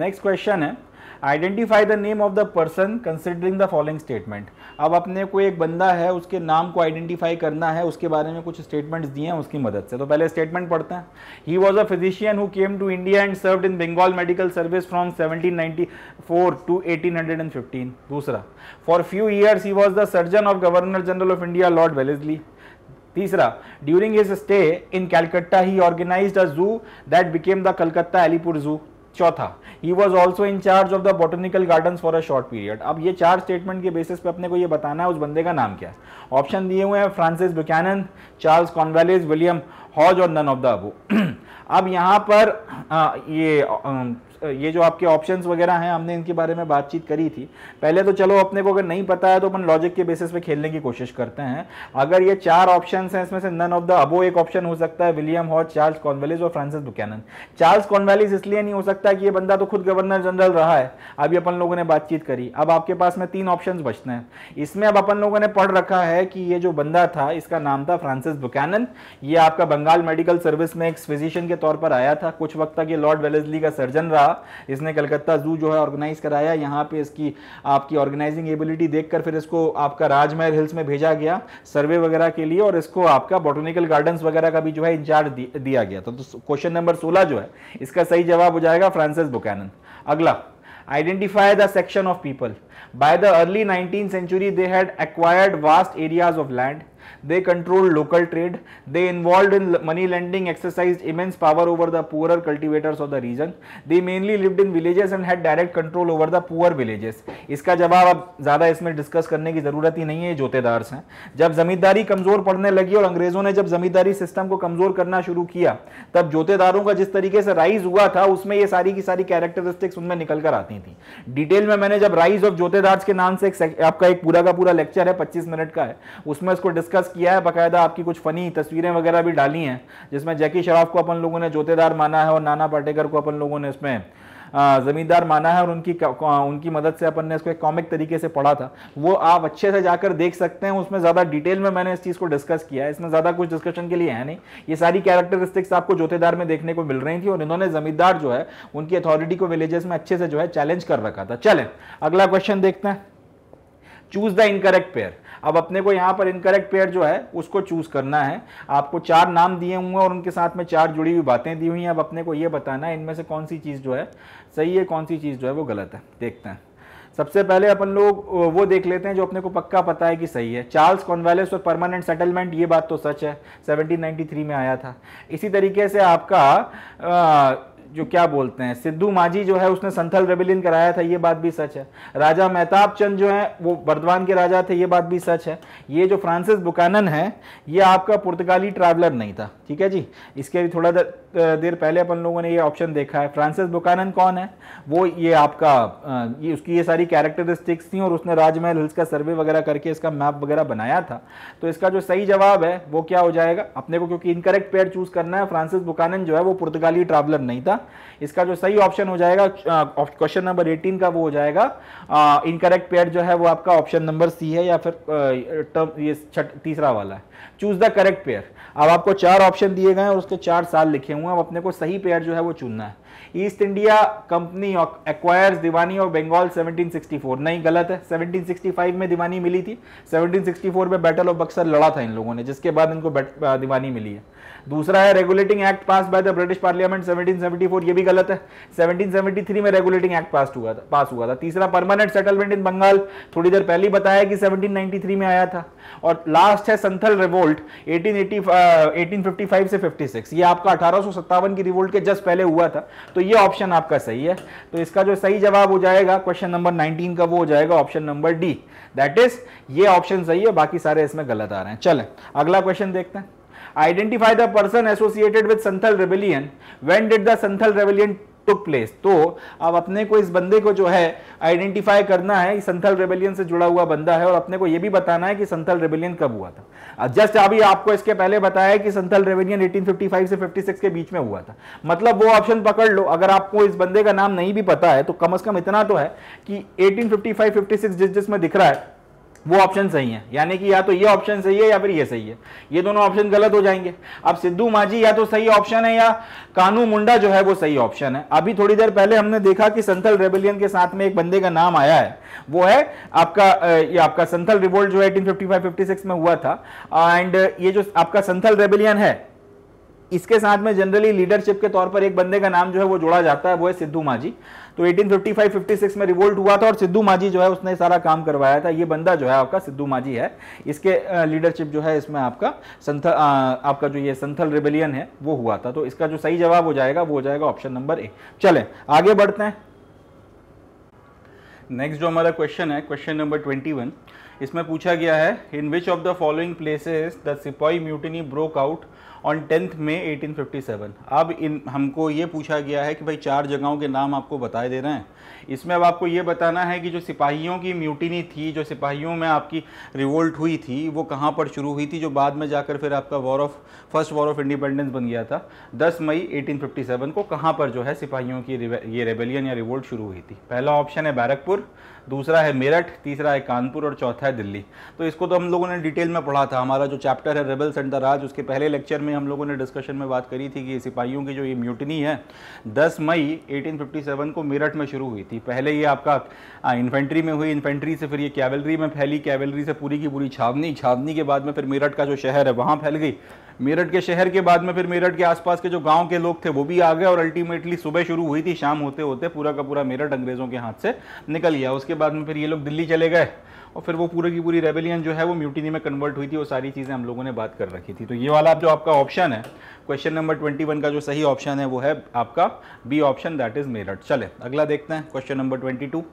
नेक्स्ट क्वेश्चन है identify the name of the person considering the following statement अब अपने को एक बंदा है उसके नाम को आइडेंटिफाई करना है उसके बारे में कुछ स्टेटमेंट्स दिए हैं उसकी मदद से तो पहले स्टेटमेंट पढ़ते हैं he was a physician who came to India and serve in Bengal medical service from 1794 to 1815 दूसरा for few years he was the surgeon of governor general of India lord Wellesley तीसरा during his stay in Calcutta he organise a zoo that became the Calcutta Alipore zoo चौथा he was also charge of the botanical garden for a short period अब ये चार statement के basis पे अपने को ये बताना है उस बंदे का नाम क्या है ऑप्शन दिए हुए हैं Francis Buchanan Charles Cornwallis William Hodges और नन ऑफ द अबू अब यहाँ पर आ, ये ये जो आपके ऑप्शंस वगैरह हैं हमने इनके बारे में बातचीत करी थी पहले तो चलो अपने को अगर नहीं पता है तो अपन लॉजिक के बेसिस पे खेलने की कोशिश करते हैं अगर ये चार ऑप्शन हैं इसमें से नन ऑफ द अबो एक ऑप्शन हो सकता है विलियम हॉट चार्ल्स कॉन्वेलिस और फ्रांसिस बुकैनन चार्ल्स कॉन्वेलिस इसलिए नहीं हो सकता कि ये बंदा तो खुद गवर्नर जनरल रहा है अभी अपन लोगों ने बातचीत करी अब आपके पास में तीन ऑप्शन बचते हैं इसमें अब अपन लोगों ने पढ़ रखा है कि ये जो बंदा था इसका नाम था फ्रांसिस बुकैनन ये आपका बंगाल मेडिकल सर्विस में एक फिजिशियन के तौर पर आया था कुछ वक्त तक ये लॉर्ड वेलेजली का सर्जन रहा था इसने कलकत्ता जू जो है ऑर्गेनाइज कराया यहाँ पे इसकी आपकी ऑर्गेनाइजिंग एबिलिटी देखकर फिर इसको आपका राजमहल हिल्स में भेजा गया सर्वे वगैरह के लिए और इसको आपका बोटोनिकल गार्डन्स वगैरह का भी जो है इंचार्ज दिया गया तो, तो क्वेश्चन नंबर सोलह जो है इसका सही जवाब हो जाएगा फ्रांसिस बुकैनन अगला identify the section of people by the early nineteen century they had acquired vast areas of land They controlled local trade. They involved in money lending exercised immense power over the poorer cultivators of the region. They mainly lived in villages and had direct control over the poor villages. इसका जवाब अब ज़्यादा इसमें discuss करने की ज़रूरत ही नहीं है जोतेदार हैं जब ज़मींदारी कमज़ोर पड़ने लगी और अंग्रेज़ों ने जब ज़मींदारी सिस्टम को कमज़ोर करना शुरू किया तब जोतेदारों का जिस तरीके से राइज हुआ था उसमें ये सारी की सारी कैरेक्टरिस्टिक्स उनमें निकल कर आती थी डिटेल में मैंने जब राइज ऑफ जोतेदार के नाम से एक आपका एक पूरा का पूरा लेक्चर है पच्चीस मिनट का है उसमें इसको डिस्कस डिस्कस किया है बाकायदा आपकी कुछ फ़नी तस्वीरें वगैरह भी डाली हैं जिसमें जैकी शराफ को अपन लोगों ने जोतेदार माना है और नाना पाटेकर को अपन लोगों ने इसमें ज़मींदार माना है और उनकी उनकी मदद से अपन ने इसको एक कॉमिक तरीके से पढ़ा था वो आप अच्छे से जाकर देख सकते हैं उसमें ज़्यादा डिटेल में मैंने इस चीज़ को डिस्कस किया है इसमें ज़्यादा कुछ डिस्कशन के लिए है नहीं ये सारी कैरेक्टरिस्टिक्स आपको जोतेदार में देखने को मिल रही थी और इन्होंने ज़मींदार जो है उनकी अथॉरिटी को विलेजेस में अच्छे से जो है चैलेंज कर रखा था चले अगला क्वेश्चन देखते हैं चूज द इनकरेक्ट पेयर अब अपने को यहाँ पर इनकरेक्ट पेयर जो है उसको चूज करना है आपको चार नाम दिए हुए हैं और उनके साथ में चार जुड़ी हुई बातें दी हुई हैं अब अपने को ये बताना है इनमें से कौन सी चीज़ जो है सही है कौन सी चीज़ जो है वो गलत है देखते हैं सबसे पहले अपन लोग वो देख लेते हैं जो अपने को पक्का पता है कि सही है चार्ल्स कॉन्वेलेस और परमानेंट सेटलमेंट ये बात तो सच है 1793 में आया था इसी तरीके से आपका आ, जो क्या बोलते हैं सिद्धू माझी जो है उसने संथल रेबेलियन कराया था ये बात भी सच है राजा मेहताब चंद जो है वो बर्दवान के राजा थे ये बात भी सच है ये जो फ्रांसिस बुकानन है ये आपका पुर्तगाली ट्रैवलर नहीं था ठीक है जी इसके भी थोड़ा देर पहले अपन लोगों ने ये ऑप्शन देखा है फ्रांसिस बुकानन कौन है वो ये आपका ये उसकी ये सारी कैरेक्टरिस्टिक्स थी और उसने राजमहल हिल्स का सर्वे वगैरह करके इसका मैप वगैरह बनाया था तो इसका जो सही जवाब है वो क्या हो जाएगा अपने को क्योंकि इनकरेक्ट पेयर चूज करना है फ्रांसिस बुकानन जो है वो पुर्तगाली ट्रैवलर नहीं था इसका जो सही ऑप्शन हो जाएगा क्वेश्चन नंबर एटीन का वो हो जाएगा इनकरेक्ट पेयर जो है वो आपका ऑप्शन नंबर सी है या फिर ये तीसरा वाला है चूज द करेक्ट पेयर अब आपको चार ऑप्शन दिए गए हैं और उसके चार साल लिखे हुए हैं अब अपने को सही पेयर जो है वो चुनना है East India Company acquires diwani of Bengal 1764 नहीं गलत है 1765 में दिवानी मिली थी 1764 में बैटल ऑफ बक्सर लड़ा था इन लोगों ने जिसके बाद इनको दीवानी मिली है दूसरा है regulating act pass by the British parliament 1774 ये भी गलत है 1773 में रेगुलेटिंग एक्ट पास हुआ था पास हुआ था तीसरा परमानेंट सेटलमेंट इन बंगाल थोड़ी देर पहले बताया कि 1793 में आया था और लास्ट है संथल रिवोल्ट 1885 1855 से 56 ये आपका अठारह की रिवोल्ट के जस्ट पहले हुआ था तो ये ऑप्शन आपका सही है तो इसका जो सही जवाब हो जाएगा क्वेश्चन नंबर नाइनटीन का वो हो जाएगा option number D that is ये ऑप्शन सही है बाकी सारे इसमें गलत आ रहे हैं चले अगला क्वेश्चन देखते हैं identify the person associated with Santhal rebellion when did the Santhal rebellion took place तो अब अपने को इस बंदे को जो है आइडेंटिफाई करना है संथल रेबेलियन से जुड़ा हुआ बंदा है और अपने को यह भी बताना है कि संथल रेबेलियन कब हुआ था जस्ट अभी आपको इसके पहले बताया कि संथल रेबेलियन 1855 से 56 के बीच में हुआ था मतलब वो ऑप्शन पकड़ लो अगर आपको इस बंदे का नाम नहीं भी पता है तो कम अज कम इतना तो है कि 1855 56 जिस जिसमें दिख रहा है वो ऑप्शन सही है यानी कि या तो ये ऑप्शन सही है या फिर ये सही है ये दोनों ऑप्शन गलत हो जाएंगे अब सिद्धू माझी या तो सही ऑप्शन है या कानू मुंडा जो है वो सही ऑप्शन है अभी थोड़ी देर पहले हमने देखा कि संथल रेबेलियन के साथ में एक बंदे का नाम आया है वो है आपका ये आपका संथल रिवोल्ट जो है 1855 में हुआ था एंड ये जो आपका संथल रेबेलियन है इसके साथ में जनरली लीडरशिप के तौर पर एक बंदे का नाम जो है वो जोड़ा जाता है वो है सिद्धू माझी तो 1855-56 में रिवोल्ट हुआ था और सिद्धू माझी जो है उसने सारा काम करवाया था ये बंदा जो है आपका सिद्धू माझी है इसके लीडरशिप जो है इसमें आपका संथल आपका जो ये संथल रिबेलियन है वो हुआ था तो इसका जो सही जवाब हो जाएगा वो हो जाएगा ऑप्शन नंबर ए चले आगे बढ़ते हैं नेक्स्ट जो हमारा क्वेश्चन है क्वेश्चन नंबर 21 इसमें पूछा गया है in which of the following places the sepoy mutiny broke out on tenth May 1857 अब इन हमको ये पूछा गया है कि भाई चार जगहों के नाम आपको बताए दे रहे हैं इसमें अब आपको ये बताना है कि जो सिपाहियों की म्यूटिनी थी जो सिपाहियों में आपकी रिवोल्ट हुई थी वो कहाँ पर शुरू हुई थी जो बाद में जाकर फिर आपका war of first war of independence बन गया था 10 मई 1857 को कहाँ पर जो है सिपाहियों की ये रेबेलियन या रिवोल्ट शुरू हुई थी पहला ऑप्शन है बैरकपुर दूसरा है मेरठ तीसरा है कानपुर और चौथा है दिल्ली तो इसको तो हम लोगों ने डिटेल में पढ़ा था हमारा जो चैप्टर है रेबल्स एंड द राज उसके पहले लेक्चर में हम लोगों ने डिस्कशन में बात करी थी कि सिपाहियों की जो ये म्यूटनी है 10 मई 1857 को मेरठ में शुरू हुई थी पहले ये आपका इन्फेंट्री में हुई इन्फेंट्री से फिर ये कैवलरी में फैली कैवलरी से पूरी की पूरी छावनी छावनी के बाद में फिर मेरठ का जो शहर है वहाँ फैल गई मेरठ के शहर के बाद में फिर मेरठ के आसपास के जो गांव के लोग थे वो भी आ गए और अल्टीमेटली सुबह शुरू हुई थी शाम होते होते पूरा का पूरा मेरठ अंग्रेजों के हाथ से निकल गया उसके बाद में फिर ये लोग दिल्ली चले गए और फिर वो पूरी की पूरी रेबेलियन जो है वो म्यूटिनी में कन्वर्ट हुई थी वो सारी चीज़ें हम लोगों ने बात कर रखी थी तो ये वाला जो आपका ऑप्शन है क्वेश्चन नंबर ट्वेंटी वन का जो सही ऑप्शन है वो है आपका B option that is Meerut चले अगला देखते हैं question number twenty two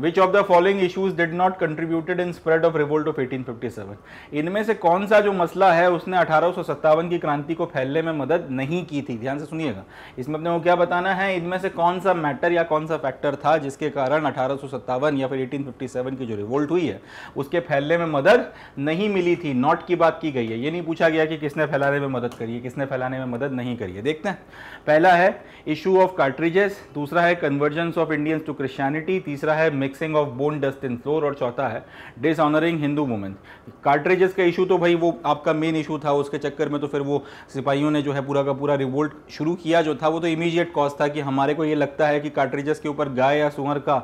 which of the following issues did not contributed in spread of revolt of 1857 इनमें से कौन सा जो मसला है उसने अठारह की क्रांति को फैलने में मदद नहीं की थी ध्यान से सुनिएगा इसमें अपने को क्या बताना है इनमें से कौन सा मैटर या कौन सा फैक्टर था जिसके कारण अठारह या फिर 1857 की जो रिवोल्ट हुई है उसके फैलने में मदद नहीं मिली थी नॉट की बात की गई है ये नहीं पूछा गया कि किसने फैलाने में मदद करी है किसने फैलाने में मदद नहीं करी है देखते हैं पहला है इशू ऑफ कार्ट्रिजेस दूसरा है convergence of Indians to Christianity तीसरा है mixing of bone dust in flour और चौथा है डिसऑनरिंग हिंदू वुमेन कार्ट्रेजेस का इशू तो भाई वो आपका मेन इशू था उसके चक्कर में तो फिर वो सिपाहियों ने जो है पूरा का पूरा रिवोल्ट शुरू किया जो था वो तो इमीजिएट कॉज था कि हमारे को ये लगता है कि कार्ट्रेजेस के ऊपर गाय या सुअर का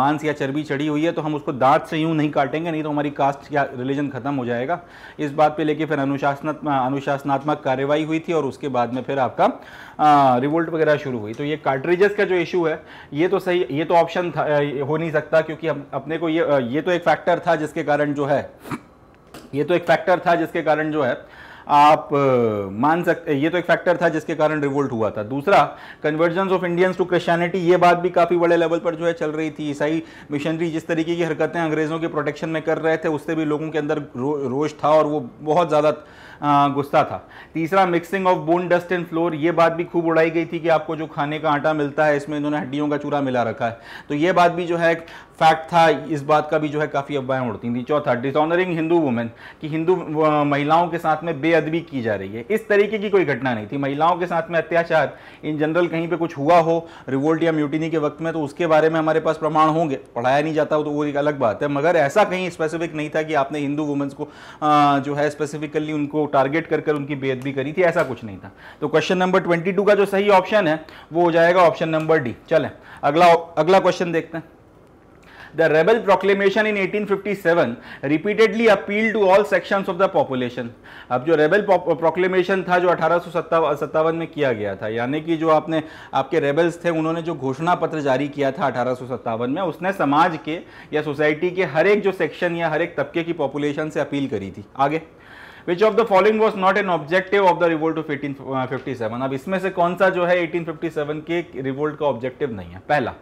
मांस या चर्बी चढ़ी हुई है तो हम उसको दांत से यूँ नहीं काटेंगे नहीं तो हमारी कास्ट या रिलीजन खत्म हो जाएगा इस बात पर लेके फिर अनुशासनात्मक अनुशासनात्मक कार्रवाई हुई थी और उसके बाद में फिर आपका रिवोल्ट वगैरह शुरू हुई तो ये कार्ट्रेजेस का जो इशू है ये तो सही ये तो ऑप्शन था हो नहीं सकता सकता क्योंकि हम अपने को ये ये तो एक फैक्टर था जिसके कारण जो है ये तो एक फैक्टर था जिसके कारण जो है आप मान सकते ये तो एक फैक्टर था जिसके कारण रिवोल्ट हुआ था दूसरा conversion of Indians to Christianity ये बात भी काफ़ी बड़े लेवल पर जो है चल रही थी ईसाई मिशनरी जिस तरीके की हरकतें अंग्रेज़ों के प्रोटेक्शन में कर रहे थे उससे भी लोगों के अंदर रो, रोष था और वो बहुत ज़्यादा गुस्सा था तीसरा mixing of bone dust and flour ये बात भी खूब उड़ाई गई थी कि आपको जो खाने का आटा मिलता है इसमें इन्होंने हड्डियों का चूरा मिला रखा है तो ये बात भी जो है फैक्ट था इस बात का भी जो है काफ़ी अफवाहें उड़ती थी चौथा डिसऑनरिंग हिंदू वुमेन कि हिंदू महिलाओं के साथ में बेअदबी की जा रही है इस तरीके की कोई घटना नहीं थी महिलाओं के साथ में अत्याचार इन जनरल कहीं पे कुछ हुआ हो रिवोल्ट या म्यूटिनी के वक्त में तो उसके बारे में हमारे पास प्रमाण होंगे पढ़ाया नहीं जाता हो तो वो एक अलग बात है मगर ऐसा कहीं स्पेसिफिक नहीं था कि आपने हिंदू वुमेन्स को जो है स्पेसिफिकली उनको टारगेट कर उनकी बेअदबी करी थी ऐसा कुछ नहीं था तो क्वेश्चन नंबर ट्वेंटी का जो सही ऑप्शन है वो हो जाएगा ऑप्शन नंबर डी चलें अगला अगला क्वेश्चन देखते हैं the rebel proclamation in 1857 repeatedly appealed to all sections of the population अब जो rebel proclamation था जो अठारह में किया गया था यानी कि जो आपने आपके rebels थे उन्होंने जो घोषणा पत्र जारी किया था अठारह में उसने समाज के या सोसाइटी के हर एक जो सेक्शन या हर एक तबके की पॉपुलेशन से अपील करी थी आगे which of the following was not an objective of the revolt of 1857 अब इसमें से कौन सा जो है 1857 के रिवोल्ट का ऑब्जेक्टिव नहीं है पहला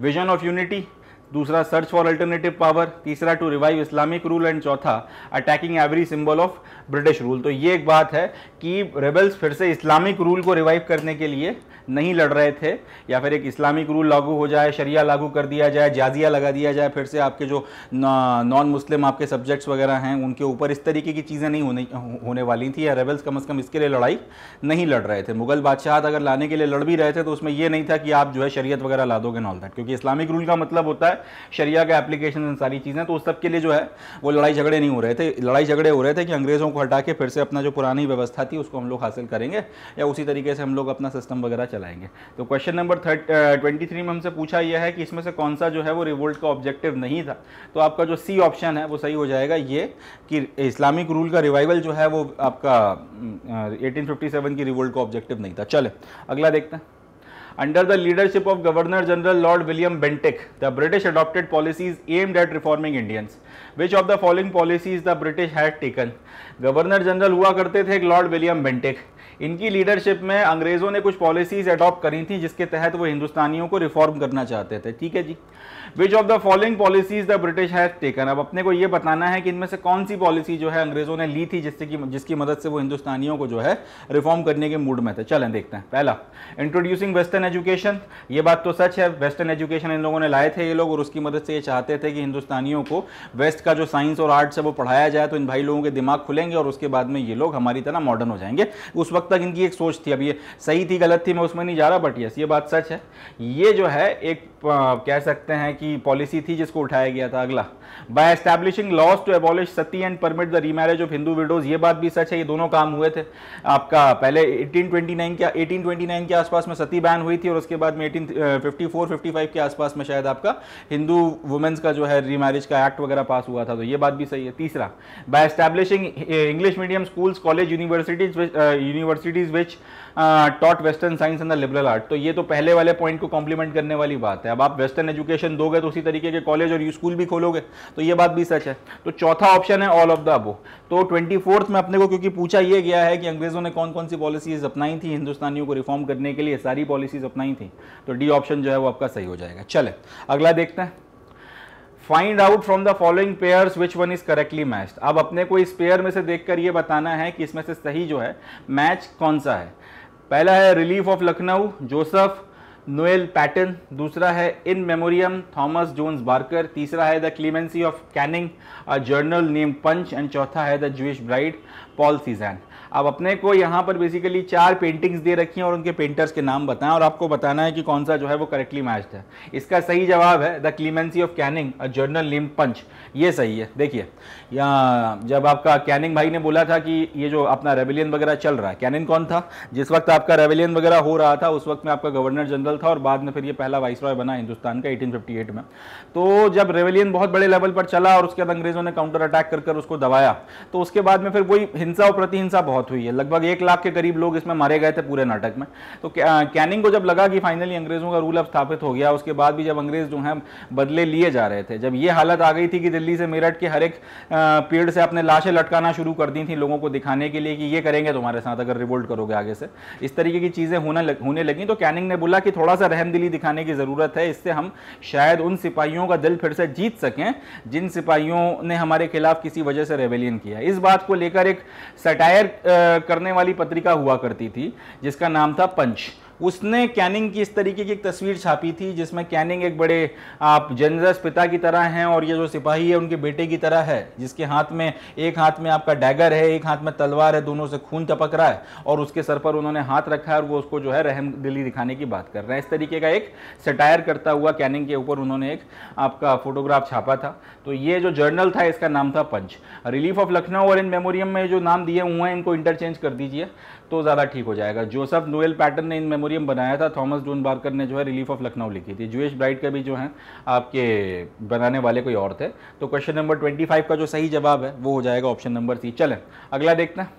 विजन ऑफ यूनिटी दूसरा सर्च फॉर अल्टरनेटिव पावर तीसरा to revive Islamic rule and चौथा attacking every symbol of British rule तो ये एक बात है कि रेबल्स फिर से इस्लामिक रूल को रिवाइव करने के लिए नहीं लड़ रहे थे या फिर एक इस्लामिक रूल लागू हो जाए शरिया लागू कर दिया जाए जाजिया लगा दिया जाए फिर से आपके जो नॉन मुस्लिम आपके सब्जेक्ट्स वगैरह हैं उनके ऊपर इस तरीके की चीज़ें नहीं होने होने वाली थी या रेबल्स कम अज़ कम इसके लिए लड़ाई नहीं लड़ रहे थे मुगल बादशाह अगर लाने के लिए लड़ भी रहे थे तो उसमें यह नहीं था कि आप जो है शरीय वगैरह ला दोगे नॉल दैट क्योंकि इस्लामिक रूल का मतलब होता है है शरिया का एप्लीकेशन सारी चीज़ें तो उस सब के लिए जो है वो लड़ाई झगड़े नहीं हो रहे थे लड़ाई झगड़े हो रहे थे कि अंग्रेज़ों को हटा के फिर से अपना जो पुरानी व्यवस्था थी उसको हम लोग हासिल करेंगे या उसी तरीके से हम लोग अपना सिस्टम वगैरह चलाएंगे तो क्वेश्चन नंबर ट्वेंटी थ्री में हमसे पूछा यह है कि इसमें से कौन सा जो है वो रिवोल्ट का ऑब्जेक्टिव नहीं था तो आपका जो सी ऑप्शन है वो सही हो जाएगा ये कि इस्लामिक रूल का रिवाइवल जो है वो आपका एटीन की रिवोल्ट का ऑब्जेक्टिव नहीं था चले अगला देखते हैं Under the leadership of Governor General Lord William Bentinck, the British adopted policies aimed at reforming Indians. Which of the following policies the British had taken? Governor general हुआ करते थे लॉर्ड विलियम बेंटेक इनकी लीडरशिप में अंग्रेज़ों ने कुछ policies adopt करी थी जिसके तहत वो हिंदुस्तानियों को रिफॉर्म करना चाहते थे ठीक है जी which of the following policies the British has taken अब अपने को ये बताना है कि इनमें से कौन सी पॉलिसी जो है अंग्रेजों ने ली थी जिससे कि जिसकी मदद से वो हिंदुस्तानियों को जो है रिफॉर्म करने के मूड में थे चलें देखते हैं पहला इंट्रोड्यूसिंग वेस्टर्न एजुकेशन ये बात तो सच है वेस्टर्न एजुकेशन इन लोगों ने लाए थे ये लोग और उसकी मदद से ये चाहते थे कि हिंदुस्तानियों को वेस्ट का जो साइंस और आर्ट्स है वो पढ़ाया जाए तो इन भाई लोगों के दिमाग खुलेंगे और उसके बाद में ये लोग हमारी तरह मॉडर्न हो जाएंगे उस वक्त तक इनकी एक सोच थी अब ये सही थी गलत थी मैं उसमें नहीं जा रहा बट यस ये बात सच है ये जो है एक कह सकते हैं कि की पॉलिसी थी जिसको उठाया गया था अगला by establishing laws to abolish sati and permit the remarriage of Hindu widows ये बात भी सच है ये दोनों काम हुए थे आपका पहले 1829 के 1829 के आसपास में सती बैन हुई थी और उसके बाद में एटीन फिफ्टी के आसपास में शायद आपका हिंदू वुमेन्स का जो है रीमैरिज का एक्ट वगैरह पास हुआ था तो ये बात भी सही है तीसरा by establishing English medium schools college universities universities which taught western science and the liberal art तो ये तो पहले वाले पॉइंट को कॉम्प्लीमेंट करने वाली बात है अब आप वेस्टर्न एजुकेशन दोगे तो उसी तरीके के कॉलेज और स्कूल भी खोलोगे तो ये बात भी सच है तो चौथा ऑप्शन है ऑल ऑफ द अबो तो ट्वेंटी में अपने को क्योंकि पूछा यह गया है कि अंग्रेजों ने कौन कौन सी पॉलिसीज अपनाई थी हिंदुस्तानियों को रिफॉर्म करने के लिए सारी पॉलिसीज अपनाई थी तो डी ऑप्शन जो है वो आपका सही हो जाएगा चले अगला देखते हैं find out from the following pairs which one is correctly matched अब अपने को इस पेयर में से देखकर ये बताना है कि इसमें से सही जो है मैच कौन सा है पहला है relief of Lucknow Joseph Noel Paton दूसरा है in memoriam Thomas Jones Barker तीसरा है the clemency of Canning a journal name Punch and चौथा है the Jewish bride Paul Cezanne अब अपने को यहाँ पर बेसिकली चार पेंटिंग्स दे रखी हैं और उनके पेंटर्स के नाम बताएं और आपको बताना है कि कौन सा जो है वो करेक्टली मैच है इसका सही जवाब है the clemency of Canning a journal लिम पंच ये सही है देखिए जब आपका कैनिंग भाई ने बोला था कि ये जो अपना रेविलियन वगैरह चल रहा है कैनिन कौन था जिस वक्त आपका रेविलियन वगैरह हो रहा था उस वक्त में आपका गवर्नर जनरल था और बाद में फिर ये पहला वाइस बना हिंदुस्तान का एटीन में तो जब रेविलियन बहुत बड़े लेवल पर चला और उसके बाद अंग्रेजों ने काउंटर अटैक कर उसको दबाया तो उसके बाद में फिर वही हिंसा और प्रतिहिंसा बहुत मौत हुई है लगभग एक लाख के करीब लोग इसमें मारे गए थे पूरे नाटक में तो कैनिंग को जब लगा कि फाइनली अंग्रेजों का रूल अब स्थापित हो गया उसके बाद भी जब अंग्रेज जो हैं बदले लिए जा रहे थे जब ये हालत आ गई थी कि दिल्ली से मेरठ के हर एक पेड़ से अपने लाशें लटकाना शुरू कर दी थी लोगों को दिखाने के लिए कि ये करेंगे तुम्हारे साथ अगर रिवोल्ट करोगे आगे से इस तरीके की चीज़ें होने होने लगी तो कैनिंग ने बोला कि थोड़ा सा रहम दिखाने की ज़रूरत है इससे हम शायद उन सिपाहियों का दिल फिर से जीत सकें जिन सिपाहियों ने हमारे खिलाफ किसी वजह से रेबेलियन किया इस बात को लेकर एक सटायर करने वाली पत्रिका हुआ करती थी जिसका नाम था पंच उसने कैनिंग की इस तरीके की एक तस्वीर छापी थी जिसमें कैनिंग एक बड़े आप जनरस पिता की तरह हैं और ये जो सिपाही है उनके बेटे की तरह है जिसके हाथ में एक हाथ में आपका डैगर है एक हाथ में तलवार है दोनों से खून टपक रहा है और उसके सर पर उन्होंने हाथ रखा है और वो उसको जो है रहम दिली दिखाने की बात कर रहे हैं इस तरीके का एक सटायर करता हुआ कैनिंग के ऊपर उन्होंने एक आपका फोटोग्राफ छापा था तो ये जो जर्नल था इसका नाम था पंच रिलीफ ऑफ लखनऊ और इन मेमोरियम में जो नाम दिए हुए हैं इनको इंटरचेंज कर दीजिए तो ज़्यादा ठीक हो जाएगा जोसफ नोएल पैटर्न ने इन मेमोरियम बनाया था थॉमस डून बार्कर ने जो है रिलीफ ऑफ लखनऊ लिखी थी जुएश ब्राइट का भी जो है आपके बनाने वाले कोई और थे तो क्वेश्चन नंबर ट्वेंटी फाइव का जो सही जवाब है वो हो जाएगा ऑप्शन नंबर सी चलें अगला देखते हैं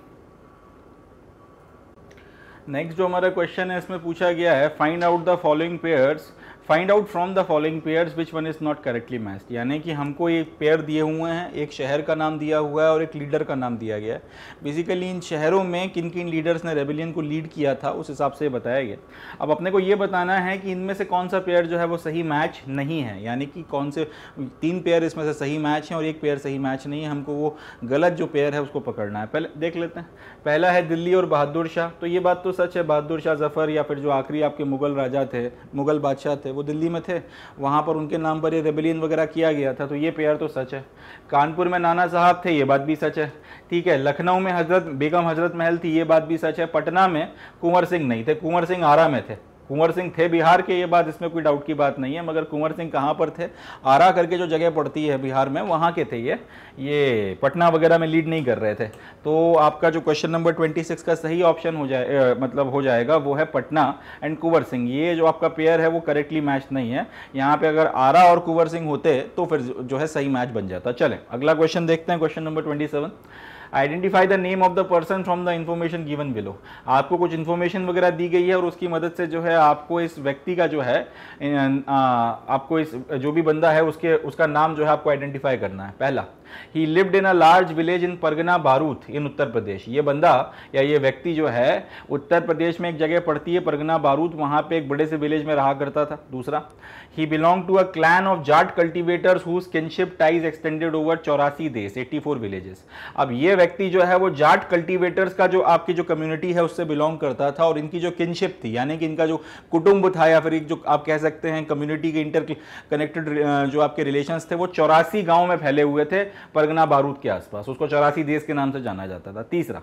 नेक्स्ट जो हमारा क्वेश्चन है इसमें पूछा गया है find out the following pairs find out from the following pairs which one is not correctly matched यानी कि हमको एक पेयर दिए हुए हैं एक शहर का नाम दिया हुआ है और एक लीडर का नाम दिया गया है बेसिकली इन शहरों में किन किन लीडर्स ने रेबिलियन को लीड किया था उस हिसाब से बताया गया अब अपने को ये बताना है कि इनमें से कौन सा पेयर जो है वो सही मैच नहीं है यानी कि कौन से तीन पेयर इसमें से सही मैच हैं और एक पेयर सही मैच नहीं है हमको वो गलत जो पेयर है उसको पकड़ना है पहले देख लेते हैं पहला है दिल्ली और बहादुर शाह तो ये बात तो सच है बहादुर शाह जफ़र या फिर जो आखिरी आपके मुगल राजा थे मुगल बादशाह थे वो दिल्ली में थे वहाँ पर उनके नाम पर ये रेबिलियन वगैरह किया गया था तो ये प्यार तो सच है कानपुर में नाना साहब थे ये बात भी सच है ठीक है लखनऊ में हजरत बेगम हजरत महल थी ये बात भी सच है पटना में कुंवर सिंह नहीं थे कुंवर सिंह आरा में थे कुंवर सिंह थे बिहार के ये बात इसमें कोई डाउट की बात नहीं है मगर कुंवर सिंह कहाँ पर थे आरा करके जो जगह पड़ती है बिहार में वहाँ के थे ये ये पटना वगैरह में लीड नहीं कर रहे थे तो आपका जो क्वेश्चन नंबर 26 का सही ऑप्शन हो जाए मतलब हो जाएगा वो है पटना एंड कुंवर सिंह ये जो आपका पेयर है वो करेक्टली मैच नहीं है यहाँ पे अगर आरा और कुंवर सिंह होते तो फिर जो है सही मैच बन जाता चले अगला क्वेश्चन देखते हैं question number twenty identify the name of the person from the information given below आपको कुछ इन्फॉर्मेशन वगैरह दी गई है और उसकी मदद से जो है आपको इस व्यक्ति का जो है अं, अं, आपको इस जो भी बंदा है उसके उसका नाम जो है आपको आइडेंटिफाई करना है पहला he lived in a large village in pargana Baraut in Uttar Pradesh ये बंदा या ये व्यक्ति जो है उत्तर प्रदेश में एक जगह पड़ती है परगना बारूथ वहाँ पे एक बड़े से विलेज में रहा करता था दूसरा he belong to a clan of Jat cultivators who kinship ties extended over Chaurasi Desh eighty four villages अब ये व्यक्ति जो है वो जाट कल्टिवेटर्स का जो आपकी जो कम्युनिटी है उससे बिलोंग करता था और इनकी जो किनशिप थी यानी कि इनका जो कुटुंब था या फिर एक जो आप कह सकते हैं कम्युनिटी के इंटर कनेक्टेड जो आपके रिलेशन थे वो चौरासी गाँव में फैले हुए थे परगना बारूद के आसपास उसको चौरासी देश के नाम से जाना जाता था तीसरा